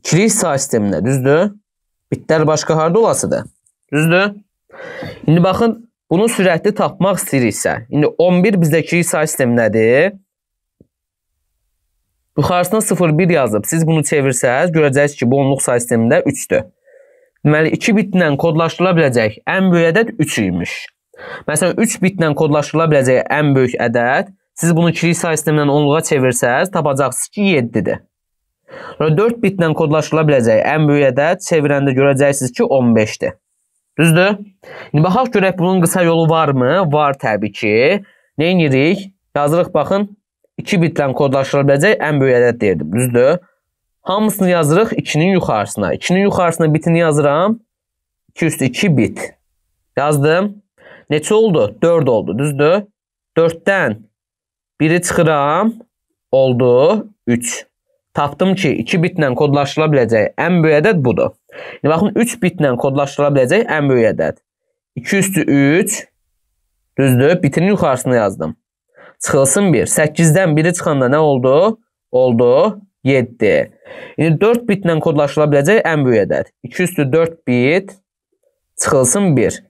İkilik say sistemində, düzdür? Bitlər başqa harda olasıdır? Düzdür? İndi baxın, Bunu sürətli tapmaq istəyiriksə, indi 11 bizdəki say sistemi nədir? Yuxarısına 0,1 yazıb. Siz bunu çevirsəz, görəcəksiniz ki, bu onluq say sistemində 3-dür. Deməli, 2 bitlə kodlaşdırıla biləcək ən böyük ədəd 3 imiş. Məsələn, 3 bitlə kodlaşdırıla biləcək ən böyük ədəd, siz bunu kiçik say sistemindən onluğa çevirsəz, tapacaqsınız ki, 7-dir. Sonra 4 bitlə kodlaşdırıla biləcək ən böyük ədəd çevirəndə görəcəksiniz ki, 15-dir. Düzdür? İndi baxaq görək bunun qısa yolu varmı? Var təbii ki. Nə edirik? Yazırıq baxın. 2 bitlə kodlaşıla biləcək ən böyük ədəd deyirdim. Düzdür? Hamısını yazırıq 2-nin yuxarısına. 2-nin yuxarısına bitini yazıram. 2 üstü 2 bit. Yazdım. Neçə oldu? 4 oldu. Düzdür? 4-dən 1-i çıxıram. Oldu 3. Tapdım ki, 2 bitlə kodlaşdırıla biləcək ən böyük ədəd budur. İndi yəni baxın, 3 bitlə kodlaşdırıla biləcək ən böyük ədəd. 2 üstü 3, düzdür, bitinin yuxarısını yazdım. Çıxılsın 1, 8-dən 1-i çıxanda nə oldu? Oldu 7. İndi 4 bitlə kodlaşdırıla biləcək ən böyük ədəd. 2 üstü 4 bit, çıxılsın 1.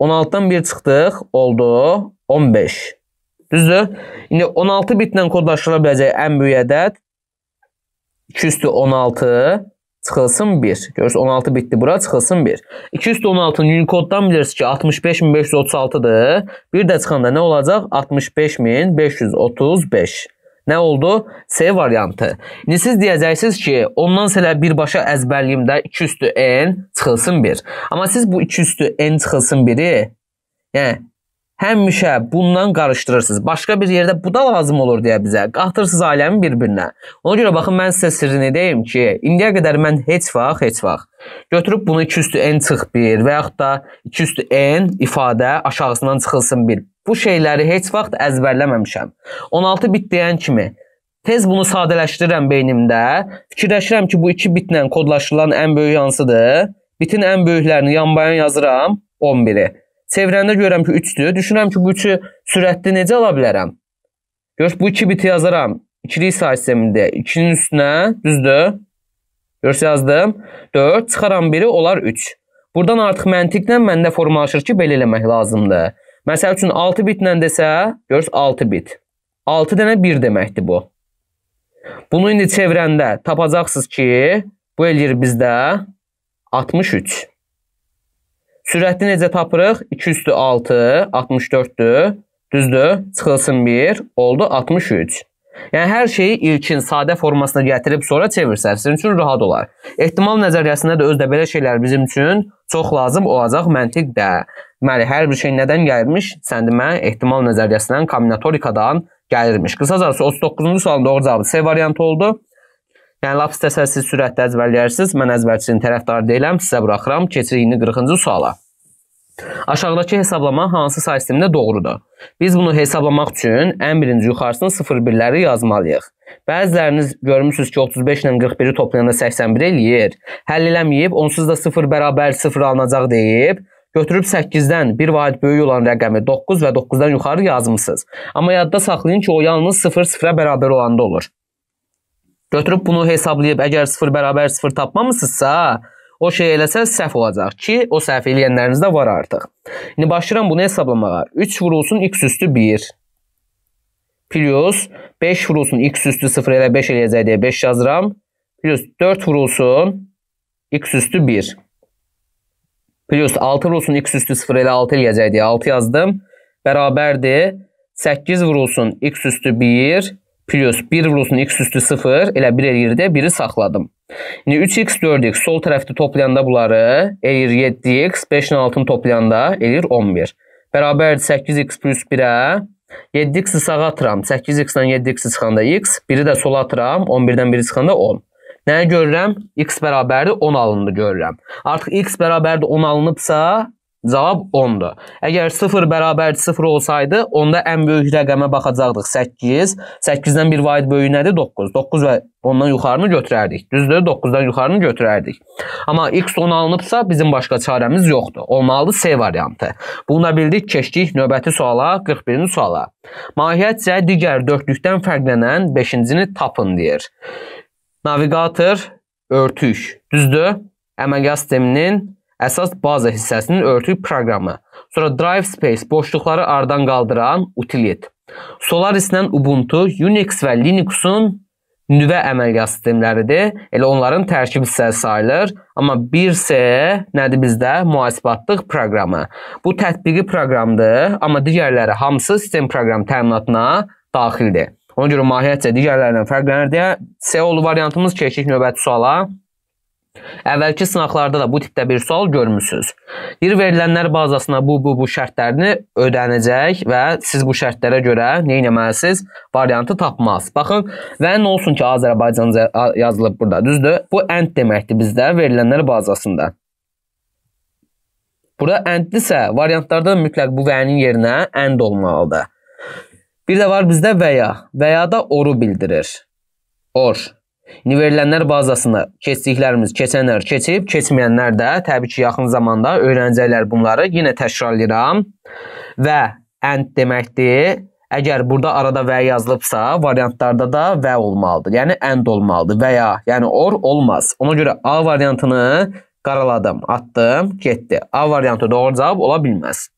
16-dan 1 çıxdıq, oldu 15. Düzdür? İndi yəni 16 bitlə kodlaşdırıla biləcək ən böyük ədəd 2 üstü 16 çıxılsın 1. Görürsünüz 16 bitdi bura çıxılsın 1. 2 üstü 16-nın Unicode'dan bilirsiniz ki 65536-dır. Bir də çıxanda nə olacaq? 65535. Nə oldu? C variantı. İndi siz deyəcəksiniz ki, ondan sələ birbaşa əzbərliyim də 2 üstü n çıxılsın 1. Amma siz bu 2 üstü n çıxılsın 1-i, yəni həmişə bundan qarışdırırsınız. Başqa bir yerdə bu da lazım olur deyə bizə. Qatırırsınız ailəmi bir-birinə. Ona görə baxın mən sizə sirrini deyim ki, indiyə qədər mən heç vaxt, heç vaxt götürüb bunu 2 üstü n çıx 1 və yaxud da 2 üstü n ifadə aşağısından çıxılsın 1. Bu şeyləri heç vaxt əzbərləməmişəm. 16 bit deyən kimi Tez bunu sadələşdirirəm beynimdə. Fikirləşirəm ki, bu 2 bitlə kodlaşdırılan ən böyük hansıdır? Bitin ən böyüklərini yanbayan yazıram 11-i. Çevirəndə görürəm ki 3-dür. Düşünürəm ki bu 3-ü sürətli necə ala bilərəm? Görüş bu 2 biti yazaram. İkilik say sistemində 2-nin üstünə, düzdür? Görüş yazdım. 4 çıxaram 1-i, olar 3. Burdan artıq məntiqlə məndə formalaşır ki, belə eləmək lazımdır. Məsəl üçün 6 bitlə desə, görüş 6 bit. 6 dənə 1 deməkdir bu. Bunu indi çevirəndə tapacaqsınız ki, bu eləyir bizdə 63. Sürəti necə tapırıq? 2 üstü 6, 64-dür. Düzdür? Çıxılsın 1, oldu 63. Yəni hər şeyi ilkin sadə formasına gətirib sonra çevirsən, sizin üçün rahat olar. Ehtimal nəzəriyyəsində də özdə belə şeylər bizim üçün çox lazım olacaq məntiq də. Deməli, hər bir şey nədən gəlmiş? Sən demə ehtimal nəzəriyyəsindən, kombinatorikadan gəlirmiş. Qısacası 39-cu sualın doğru cavabı C variantı oldu. Yəni lap istəsəz siz sürətlə əzbərləyərsiniz. Mən əzbərçinin tərəfdarı deyiləm, sizə buraxıram. Keçirik indi 40-cı suala. Aşağıdakı hesablama hansı say sistemində doğrudur? Biz bunu hesablamaq üçün ən birinci yuxarısının 0-1-ləri yazmalıyıq. Bəziləriniz görmüsünüz ki, 35 ilə 41-i toplayanda 81 eləyir. Həll eləməyib, onsuz da 0 bərabər 0 alınacaq deyib, götürüb 8-dən bir vahid böyük olan rəqəmi 9 və 9-dan yuxarı yazmısınız. Amma yadda saxlayın ki, o yalnız 0 sıfır 0-ə bərabər olanda olur. Götürüb bunu hesablayıb əgər 0 bərabər 0 tapmamısınızsa, o şey eləsəz səhv olacaq ki, o səhv eləyənləriniz də var artıq. İndi başlayıram bunu hesablamağa. 3 vurulsun x üstü 1 plus 5 vurulsun x üstü 0 elə 5 eləyəcək deyə 5 yazıram. Plus 4 vurulsun x üstü 1 plus 6 vurulsun x üstü 0 elə 6 eləyəcək deyə 6 yazdım. Bərabərdir 8 vurulsun x üstü 1 plus 1 vurulsun x üstü 0 elə 1 eləyir də 1-i saxladım. İndi 3x 4x sol tərəfdə toplayanda bunları eləyir 7x, 5 ilə 6-nı toplayanda eləyir 11. Bərabərdir 8x plus 1-ə 7x-i sağa atıram. 8x-dən 7x-i çıxanda x, 1-i də sola atıram. 11-dən 1-i çıxanda 10. Nəyə görürəm? x bərabərdir 10 alındı görürəm. Artıq x bərabərdir 10 alınıbsa, Cavab 10-dur. Əgər 0 bərabər 0 olsaydı, onda ən böyük rəqəmə baxacaqdıq 8. 8-dən bir vahid böyüyü nədir? 9. 9 və ondan yuxarını götürərdik. Düzdür? 9-dan yuxarını götürərdik. Amma x 10 alınıbsa bizim başqa çarəmiz yoxdur. Olmalıdır C variantı. Bunu da bildik, keçdik növbəti suala, 41-ci suala. Mahiyyətcə digər dördlükdən fərqlənən 5-cini tapın deyir. Navigator örtük. Düzdür? Əməliyyat sisteminin Əsas baza hissəsinin örtük proqramı, sonra drive space boşluqları aradan qaldıran utilit. Solaris-lə Ubuntu, Unix və Linux-un nüvə əməliyyat sistemləridir. Elə onların tərkib hissəsi sayılır. Amma 1S nədir bizdə? Mühasibatlıq proqramı. Bu tətbiqi proqramdır, amma digərləri hamısı sistem proqram təminatına daxildir. Ona görə mahiyyətcə digərlərindən fərqlənir deyə C variantımız keçik növbəti suala. Əvvəlki sınaqlarda da bu tipdə bir sual görmüsünüz. Bir verilənlər bazasına bu bu bu şərtlərini ödənəcək və siz bu şərtlərə görə nə etməlisiniz? Variantı tapmalısınız. Baxın, və nə olsun ki, Azərbaycanca yazılıb burada, düzdür? Bu and deməkdir bizdə verilənlər bazasında. Burada and-dirsə, variantlarda mütləq bu və-nin yerinə and olmalıdır. Bir də var bizdə və ya. Və ya da oru bildirir. Or. Niverlənlər bazasına keçdiklərimiz keçənlər keçib, keçməyənlər də təbii ki, yaxın zamanda öyrənəcəklər bunları. Yenə təkrarlayıram. Və and deməkdir. Əgər burada arada və yazılıbsa, variantlarda da və olmalıdır. Yəni and olmalıdır və ya, yəni or olmaz. Ona görə A variantını qaraladım, atdım, getdi. A variantı doğru cavab ola bilməz.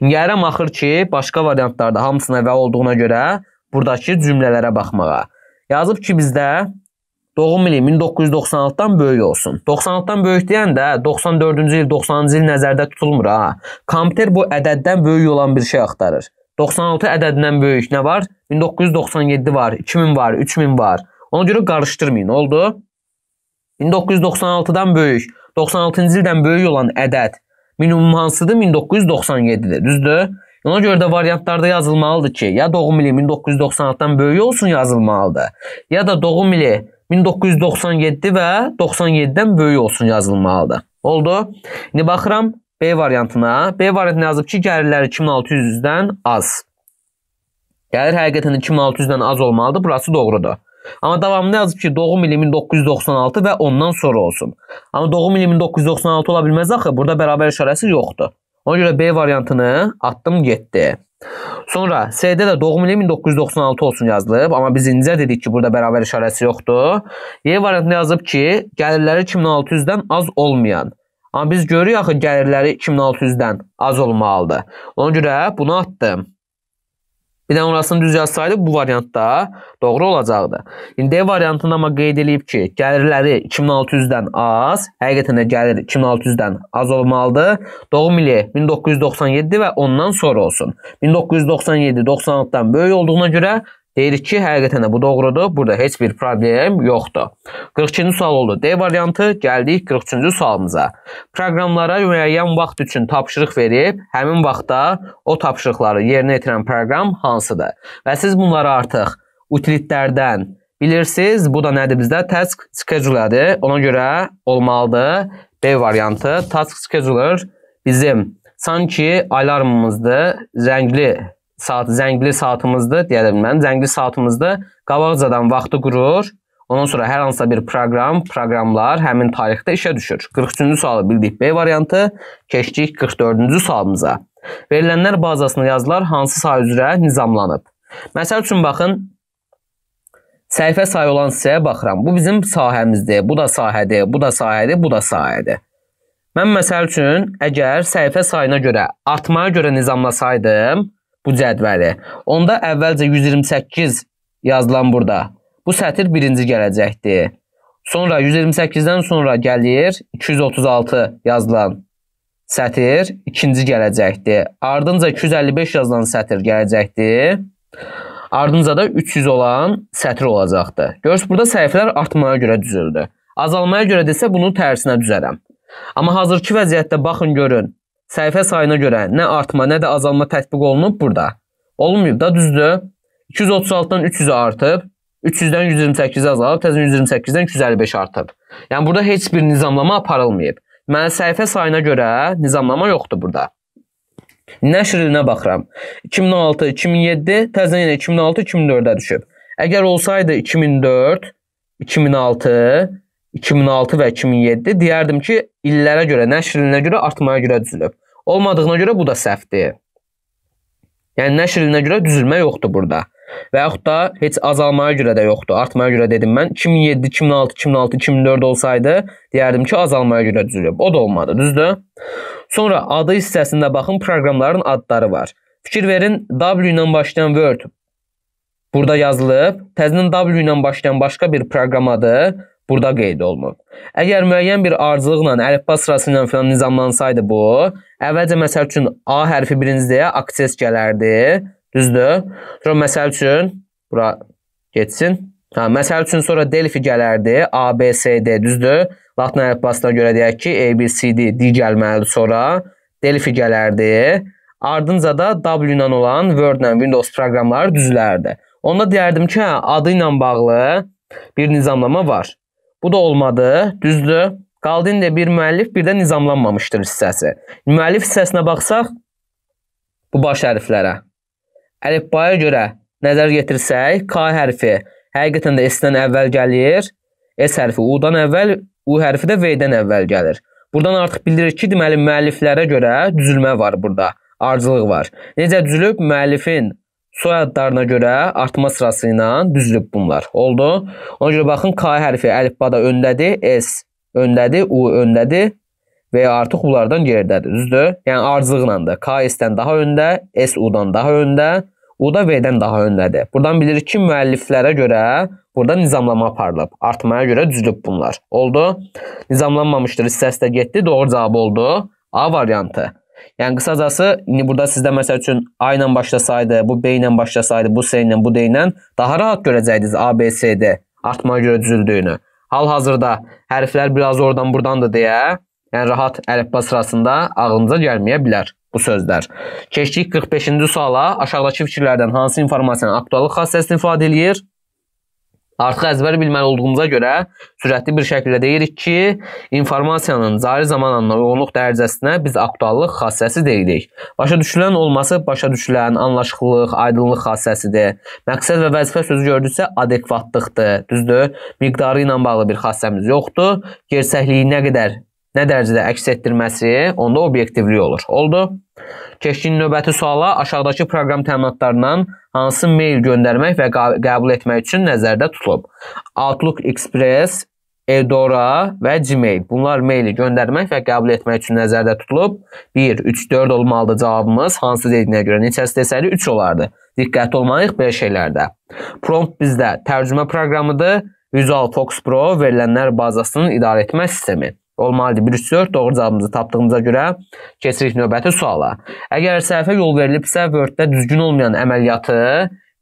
Gəlirəm axır ki, başqa variantlarda hamısına və olduğuna görə buradakı cümlələrə baxmağa. Yazıb ki, bizdə Doğum ili 1996-dan böyük olsun. 96-dan böyük deyən də 94-cü il, 90-cı il nəzərdə tutulmur ha. Kompüter bu ədəddən böyük olan bir şey axtarır. 96 ədədindən böyük nə var? 1997 var, 2000 var, 3000 var. Ona görə qarışdırmayın. Oldu? 1996-dan böyük, 96-cı ildən böyük olan ədəd minimum hansıdır? 1997-dir. Düzdür? Ona görə də variantlarda yazılmalıdır ki, ya doğum ili 1996-dan böyük olsun yazılmalıdır, ya da doğum ili 1997 və 97-dən böyük olsun yazılmalıdır. Oldu. İndi baxıram B variantına. B variantına yazıb ki, gəlirləri 2600-dən az. Gəlir həqiqətən 2600-dən az olmalıdır. Burası doğrudur. Amma davamında yazıb ki, doğum ili 1996 və ondan sonra olsun. Amma doğum ili 1996 ola bilməz axı. Burada bərabər işarəsi yoxdur. Ona görə B variantını atdım getdi. Sonra S-də də doğum ili 1996 olsun yazılıb, amma biz incə dedik ki, burada bərabər işarəsi yoxdur. Y variantında yazıb ki, gəlirləri 2600-dən az olmayan. Amma biz görürük axı gəlirləri 2600-dən az olmalıdır. Ona görə bunu atdım. Bir də orasını düz yazsaydı bu variantda doğru olacaqdı. İndi D variantında amma qeyd eləyib ki, gəlirləri 2600-dən az, həqiqətən də gəlir 2600-dən az olmalıdır. Doğum ili 1997 və ondan sonra olsun. 1997-96-dan böyük olduğuna görə Deyirik ki, həqiqətən də bu doğrudur. Burada heç bir problem yoxdur. 42-ci sual oldu. D variantı. Gəldik 43-cü sualımıza. Proqramlara müəyyən vaxt üçün tapşırıq verib, həmin vaxtda o tapşırıqları yerinə yetirən proqram hansıdır? Və siz bunları artıq utilitlərdən bilirsiniz. Bu da nədir bizdə? Task scheduler-dir. Ona görə olmalıdır B variantı. Task scheduler bizim sanki alarmımızdır. Zəngli saat zəngli saatımızdır deyə bilmərəm. Zəngli saatımızdır. Qabaqcadan vaxtı qurur. Ondan sonra hər hansısa bir proqram, proqramlar həmin tarixdə işə düşür. 43-cü sualı bildik B variantı. Keçdik 44-cü sualımıza. Verilənlər bazasına yazılar hansı sahə üzrə nizamlanıb? Məsəl üçün baxın, səhifə sayı olan hissəyə baxıram. Bu bizim sahəmizdir, bu da sahədir, bu da sahədir, bu da sahədir. Mən məsəl üçün əgər səhifə sayına görə, artmaya görə nizamlasaydım, bu cədvəli. Onda əvvəlcə 128 yazılan burada. Bu sətir birinci gələcəkdir. Sonra 128-dən sonra gəlir 236 yazılan sətir ikinci gələcəkdir. Ardınca 255 yazılan sətir gələcəkdir. Ardınca da 300 olan sətir olacaqdır. Görürsüz, burada səhifələr artmaya görə düzüldü. Azalmaya görə desə bunu tərsinə düzərəm. Amma hazırki vəziyyətdə baxın görün səhifə sayına görə nə artma, nə də azalma tətbiq olunub burada. Olmayıb da düzdür. 236-dan 300-ə artıb, 300-dən 128-ə azalıb, təzə 128-dən 255 artıb. Yəni burada heç bir nizamlama aparılmayıb. Mənim səhifə sayına görə nizamlama yoxdur burada. Nəşr ilinə baxıram. 2006, 2007, təzə yenə 2006, 2004-ə düşüb. Əgər olsaydı 2004, 2006, 2006 və 2007 deyərdim ki, illərə görə, nəşr ilinə görə artmaya görə düzülüb. Olmadığına görə bu da səhvdir. Yəni nəşr ilinə görə düzülmə yoxdur burada. Və yaxud da heç azalmaya görə də yoxdur, artmaya görə dedim mən. 2007, 2006, 2006, 2004 olsaydı deyərdim ki, azalmaya görə düzülüb. O da olmadı, düzdür? Sonra adı hissəsində baxın, proqramların adları var. Fikir verin, W ilə başlayan Word burada yazılıb, təzədən W ilə başlayan başqa bir proqram adı burada qeyd olunub. Əgər müəyyən bir ardıcıllıqla əlifba sırası ilə filan nizamlansaydı bu, əvvəlcə məsəl üçün A hərfi birinciyə akses gələrdi. Düzdür? Sonra məsəl üçün bura getsin. Ha, hə, məsəl üçün sonra Delphi gələrdi. A, B, C, D, düzdür? Latın əlifbasına görə deyək ki, A, B, C, D, D gəlməlidir sonra. Delphi gələrdi. Ardınca da W ilə olan Word ilə Windows proqramları düzlərdi. Onda deyərdim ki, hə, adı ilə bağlı bir nizamlama var. Bu da olmadı. Düzdür. Qaldı indi bir müəllif, bir də nizamlanmamışdır hissəsi. Müəllif hissəsinə baxsaq bu baş hərflərə. Əlifbaya görə nəzər yetirsək, K hərfi həqiqətən də S-dən əvvəl gəlir. S hərfi U-dan əvvəl, U hərfi də V-dən əvvəl gəlir. Buradan artıq bildirir ki, deməli müəlliflərə görə düzülmə var burada. Ardıcılıq var. Necə düzülüb? Müəllifin soyadlarına görə artma sırası ilə düzülüb bunlar. Oldu? Ona görə baxın K hərfi əlifbada öndədir, S öndədir, U öndədir və ya artıq bunlardan geridədir. Düzdür? Yəni arzıqla da K S-dən daha öndə, S U-dan daha öndə, U da V-dən daha öndədir. Buradan bilirik ki, müəlliflərə görə burada nizamlama aparılıb. Artmaya görə düzülüb bunlar. Oldu? Nizamlanmamışdır, hissəsi də getdi. Doğru cavab oldu. A variantı. Yəni qısacası indi burada sizdə məsəl üçün A ilə başlasaydı, bu B ilə başlasaydı, bu C ilə, bu D ilə daha rahat görəcəydiniz ABC-də artmaya görə düzüldüyünü. Hal-hazırda hərflər biraz oradan burdandır deyə, yəni rahat əlifba sırasında ağlınıza gəlməyə bilər bu sözlər. Keçdik 45-ci suala. Aşağıdakı fikirlərdən hansı informasiyanın aktuallıq xassəsini ifadə eləyir? Artıq əzbər bilməli olduğumuza görə sürətli bir şəkildə deyirik ki, informasiyanın cari zamanla uyğunluq dərəcəsinə biz aktuallıq xassəsi deyirik. Başa düşülən olması başa düşülən, anlaşıqlıq, aydınlıq xassəsidir. Məqsəd və vəzifə sözü gördüksə adekvatlıqdır, düzdür? Miqdarı ilə bağlı bir xassəmiz yoxdur. Gerçəkliyi nə qədər nə dərəcədə əks etdirməsi onda obyektivlik olur. Oldu? Keçkin növbəti suala aşağıdakı proqram təminatlarından hansı mail göndərmək və qəbul etmək üçün nəzərdə tutulub? Outlook Express, Edora və Gmail. Bunlar maili göndərmək və qəbul etmək üçün nəzərdə tutulub. 1, 3, 4 olmalıdır cavabımız. Hansı dediyinə görə neçəsi desəydi 3 olardı. Diqqətli olmalıyıq belə şeylərdə. Prompt bizdə tərcümə proqramıdır. Visual Fox Pro verilənlər bazasının idarə etmə sistemi olmalıdır. Bir üç 4 doğru cavabımızı tapdığımıza görə keçirik növbəti suala. Əgər səhvə yol verilibsə, Word-də düzgün olmayan əməliyyatı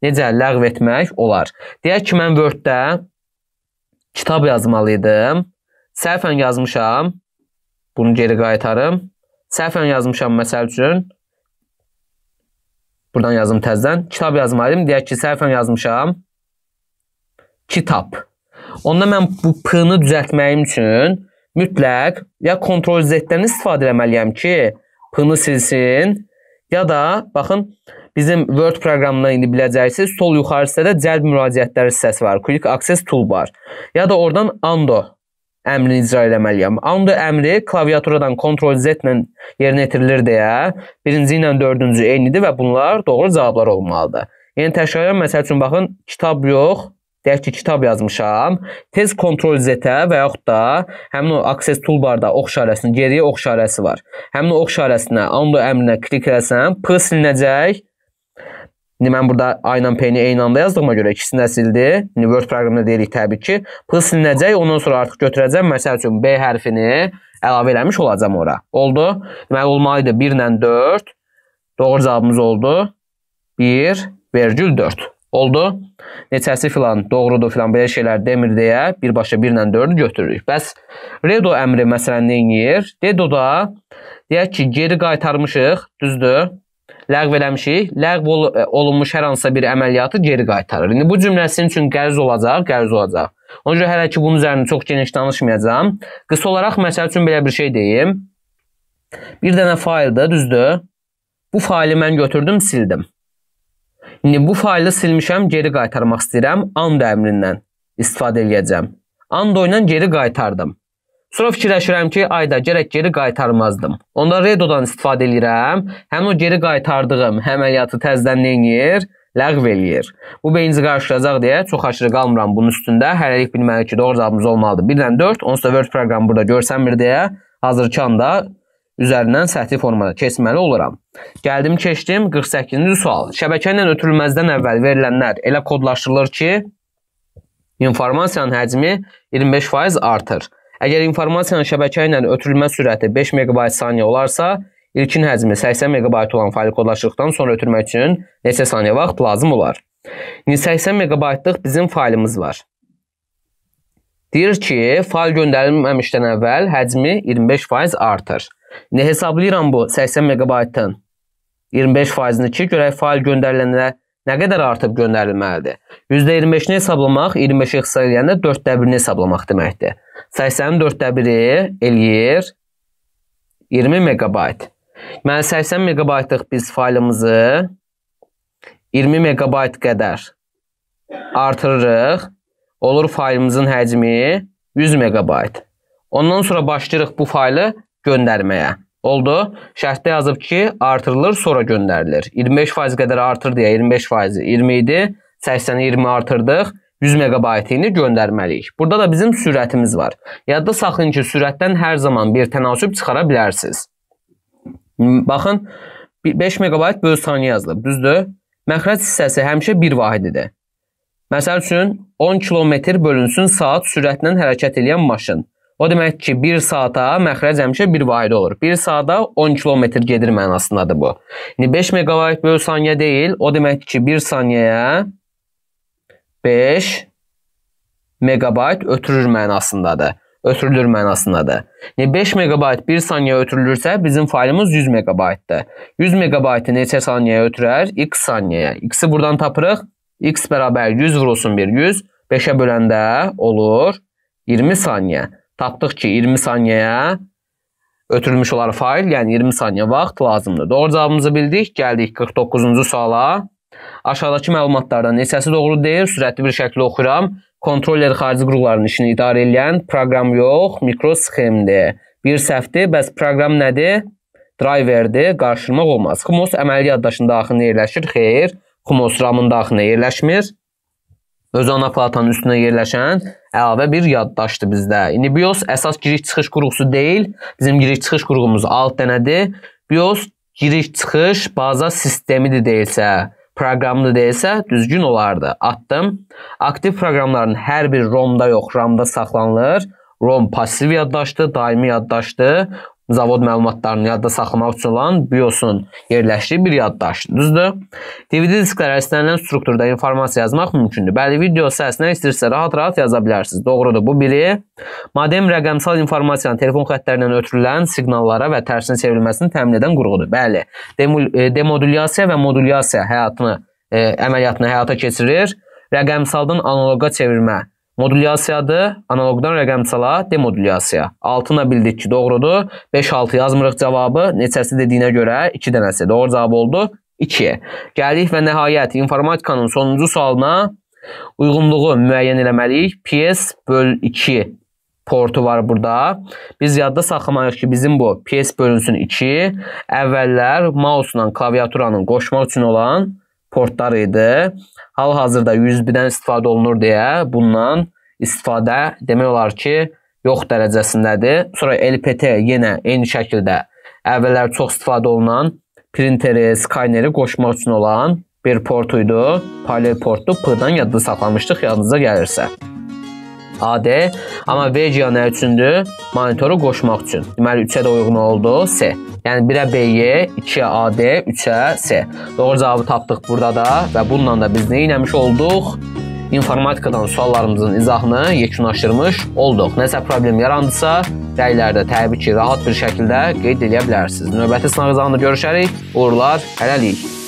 necə ləğv etmək olar? Deyək ki, mən Word-də kitab yazmalıydım. Səhvən yazmışam. Bunu geri qaytarım. Səhvən yazmışam məsəl üçün. Buradan yazım təzdən. Kitab yazmalıydım. Deyək ki, səhvən yazmışam. Kitab. Onda mən bu p-ni düzəltməyim üçün mütləq ya Ctrl Z-dən istifadə etməliyəm ki, P-ni silsin, ya da baxın bizim Word proqramından indi biləcəksiniz, sol yuxarı hissədə cəlb müraciətləri hissəsi var, Quick Access Toolbar. Ya da oradan undo əmrini icra etməliyəm. Undo əmri klaviaturadan Ctrl Z ilə yerinə yetirilir deyə, birinci ilə dördüncü eynidir və bunlar doğru cavablar olmalıdır. Yəni təkrarən məsəl üçün baxın, kitab yox, deyək ki, kitab yazmışam, tez Ctrl Z-ə və yaxud da həmin o Access toolbar-da ox işarəsinin geriyə ox işarəsi var. Həmin o ox işarəsinə undo əmrinə klik eləsəm, p silinəcək. İndi mən burada A ilə P-ni eyni anda yazdığıma görə ikisini də sildi. İndi Word proqramında deyirik təbii ki, p silinəcək, ondan sonra artıq götürəcəm məsəl üçün B hərfini əlavə eləmiş olacam ora. Oldu? Deməli olmalı idi 1 ilə 4. Doğru cavabımız oldu. 1,4. Oldu. Neçəsi filan doğrudur filan belə şeylər demir deyə birbaşa 1 ilə 4-ü götürürük. Bəs redo əmri məsələn nə edir? Redoda deyək ki, geri qaytarmışıq, düzdür? Ləğv eləmişik. Ləğv ol e, olunmuş hər hansısa bir əməliyyatı geri qaytarır. İndi bu cümlə sizin üçün qəriz olacaq, qəriz olacaq. Ona görə hələ ki bunun üzərində çox geniş danışmayacağam. Qısa olaraq məsəl üçün belə bir şey deyim. Bir dənə fayldır, düzdür? Bu faylı mən götürdüm, sildim. İndi bu faylı silmişəm, geri qaytarmaq istəyirəm. And əmrindən istifadə eləyəcəm. And ilə geri qaytardım. Sonra fikirləşirəm ki, ayda gərək geri qaytarmazdım. Onda Redo-dan istifadə edirəm. Həmin o geri qaytardığım əməliyyatı təzədən eləyir, ləğv eləyir. Bu beyinci qarşılayacaq deyə çox aşırı qalmıram bunun üstündə. Hələlik bilməli ki, doğru cavabımız olmalıdır. 1-dən 4, onsuz da Word proqramı burada görsənmir deyə hazırki anda üzərindən səthi formada keçməli olaram. Gəldim, keçdim 48-ci sual. Şəbəkə ilə ötürülməzdən əvvəl verilənlər elə kodlaşdırılır ki, informasiyanın həcmi 25% artır. Əgər informasiyanın şəbəkə ilə ötürülmə sürəti 5 megabayt saniyə olarsa, ilkin həcmi 80 megabayt olan fayl kodlaşdıqdan sonra ötürmək üçün neçə saniyə vaxt lazım olar? 80 megabaytlıq bizim faylımız var. Deyir ki, fayl göndərilməmişdən əvvəl həcmi 25% artır. Nə hesablayıram bu 80 MB-dan 25 faizini ki, görək fail göndərilənə nə qədər artıb göndərilməlidir? %25-ni hesablamaq 25-i xısa eləyəndə 4-də 1-ni hesablamaq deməkdir. 80-in 4-də 1-i eləyir 20 MB. Deməli 80 MB-lıq biz faylımızı 20 MB qədər artırırıq. Olur faylımızın həcmi 100 MB. Ondan sonra başlayırıq bu faylı göndərməyə. Oldu. Şərtdə yazıb ki, artırılır, sonra göndərilir. 25 faiz qədər artır deyə 25 faizi 20 idi. 80-i 20 artırdıq. 100 megabaytini göndərməliyik. Burada da bizim sürətimiz var. Yadda saxlayın ki, sürətdən hər zaman bir tənasüb çıxara bilərsiniz. Baxın, 5 megabayt böl saniyə yazılıb, düzdür? Məxrəc hissəsi həmişə bir vahididir. Məsəl üçün 10 kilometr bölünsün saat sürətlə hərəkət edən maşın. O demək ki, 1 saata məxrəc həmişə bir vahid olur. 1 saata 10 kilometr gedir mənasındadır bu. İndi 5 megabayt böl saniyə deyil. O demək ki, 1 saniyəyə 5 megabayt ötürür mənasındadır. Ötürülür mənasındadır. Yəni 5 megabayt 1 saniyəyə ötürülürsə, bizim faylımız 100 megabaytdır. 100 megabaytı neçə saniyəyə ötürər? X saniyəyə. X-i buradan tapırıq. X bərabər 100 vurulsun 1 100. 5-ə böləndə olur 20 saniyə. Tapdıq ki, 20 saniyəyə ötürülmüş olar fail, yəni 20 saniyə vaxt lazımdır. Doğru cavabımızı bildik. Gəldik 49-cu suala. Aşağıdakı məlumatlardan neçəsi doğru deyil? Sürətli bir şəkildə oxuyuram. Kontroller xarici qurğuların işini idarə edən proqram yox, mikrosxemdir. Bir səhvdir. Bəs proqram nədir? Driverdir. Qarışdırmaq olmaz. Xmos əməli yaddaşın daxilinə yerləşir. Xeyr. Xmos RAM-ın daxilinə yerləşmir. Öz ana platanın üstünə yerləşən əlavə bir yaddaşdır bizdə. İndi BIOS əsas giriş-çıxış qurğusu deyil. Bizim giriş-çıxış qurğumuz alt dənədir. BIOS giriş-çıxış baza sistemidir deyilsə, proqramlı deyilsə, düzgün olardı. Addım. Aktiv proqramların hər bir ROM-da yox, RAM-da saxlanılır. ROM pasiv yaddaşdır, daimi yaddaşdır zavod məlumatlarını yadda saxlamaq üçün olan BIOS-un yerləşdiyi bir yaddaşdır. Düzdür? DVD disklərə istənilən strukturda informasiya yazmaq mümkündür. Bəli, video səsinə istəyirsə rahat-rahat yaza bilərsiniz. Doğrudur bu biri. Modem rəqəmsal informasiyanı telefon xəttlərindən ötürülən siqnallara və tərsinə çevrilməsini təmin edən qurğudur. Bəli, e, demodulyasiya və modulyasiya həyatını ə, e, əməliyyatını həyata keçirir. Rəqəmsaldan analoqa çevirmə Modulyasiyadır. Analoqdan rəqəmsala demodulyasiya. Altına bildik ki, doğrudur. 5-6 yazmırıq cavabı. Neçəsi dediyinə görə 2 dənəsi. Doğru cavab oldu 2. Gəlik və nəhayət informatikanın sonuncu sualına uyğunluğu müəyyən eləməliyik. PS böl 2 portu var burada. Biz yadda saxlamalıyıq ki, bizim bu PS bölünsün 2 əvvəllər mouse-la klaviaturanın qoşmaq üçün olan portlar idi hal-hazırda 101-dən istifadə olunur deyə bundan istifadə demək olar ki, yox dərəcəsindədir. Sonra LPT yenə eyni şəkildə əvvəllər çox istifadə olunan printeri, skaneri qoşmaq üçün olan bir port idi. Paralel portdu. P-dan yadda saxlamışdıq, yadınıza gəlirsə. AD, amma VGA nə üçündür? Monitoru qoşmaq üçün. Deməli 3-ə də uyğun oldu C. Yəni 1-ə BY, 2-ə AD, 3-ə C. Doğru cavabı tapdıq burada da və bununla da biz nə etmiş olduq? informatikadan suallarımızın izahını yekunlaşdırmış olduq. Nəsə problem yarandısa, rəylərdə təbii ki, rahat bir şəkildə qeyd edə bilərsiniz. Növbəti sınaq zamanı görüşərik. Uğurlar, hələlik.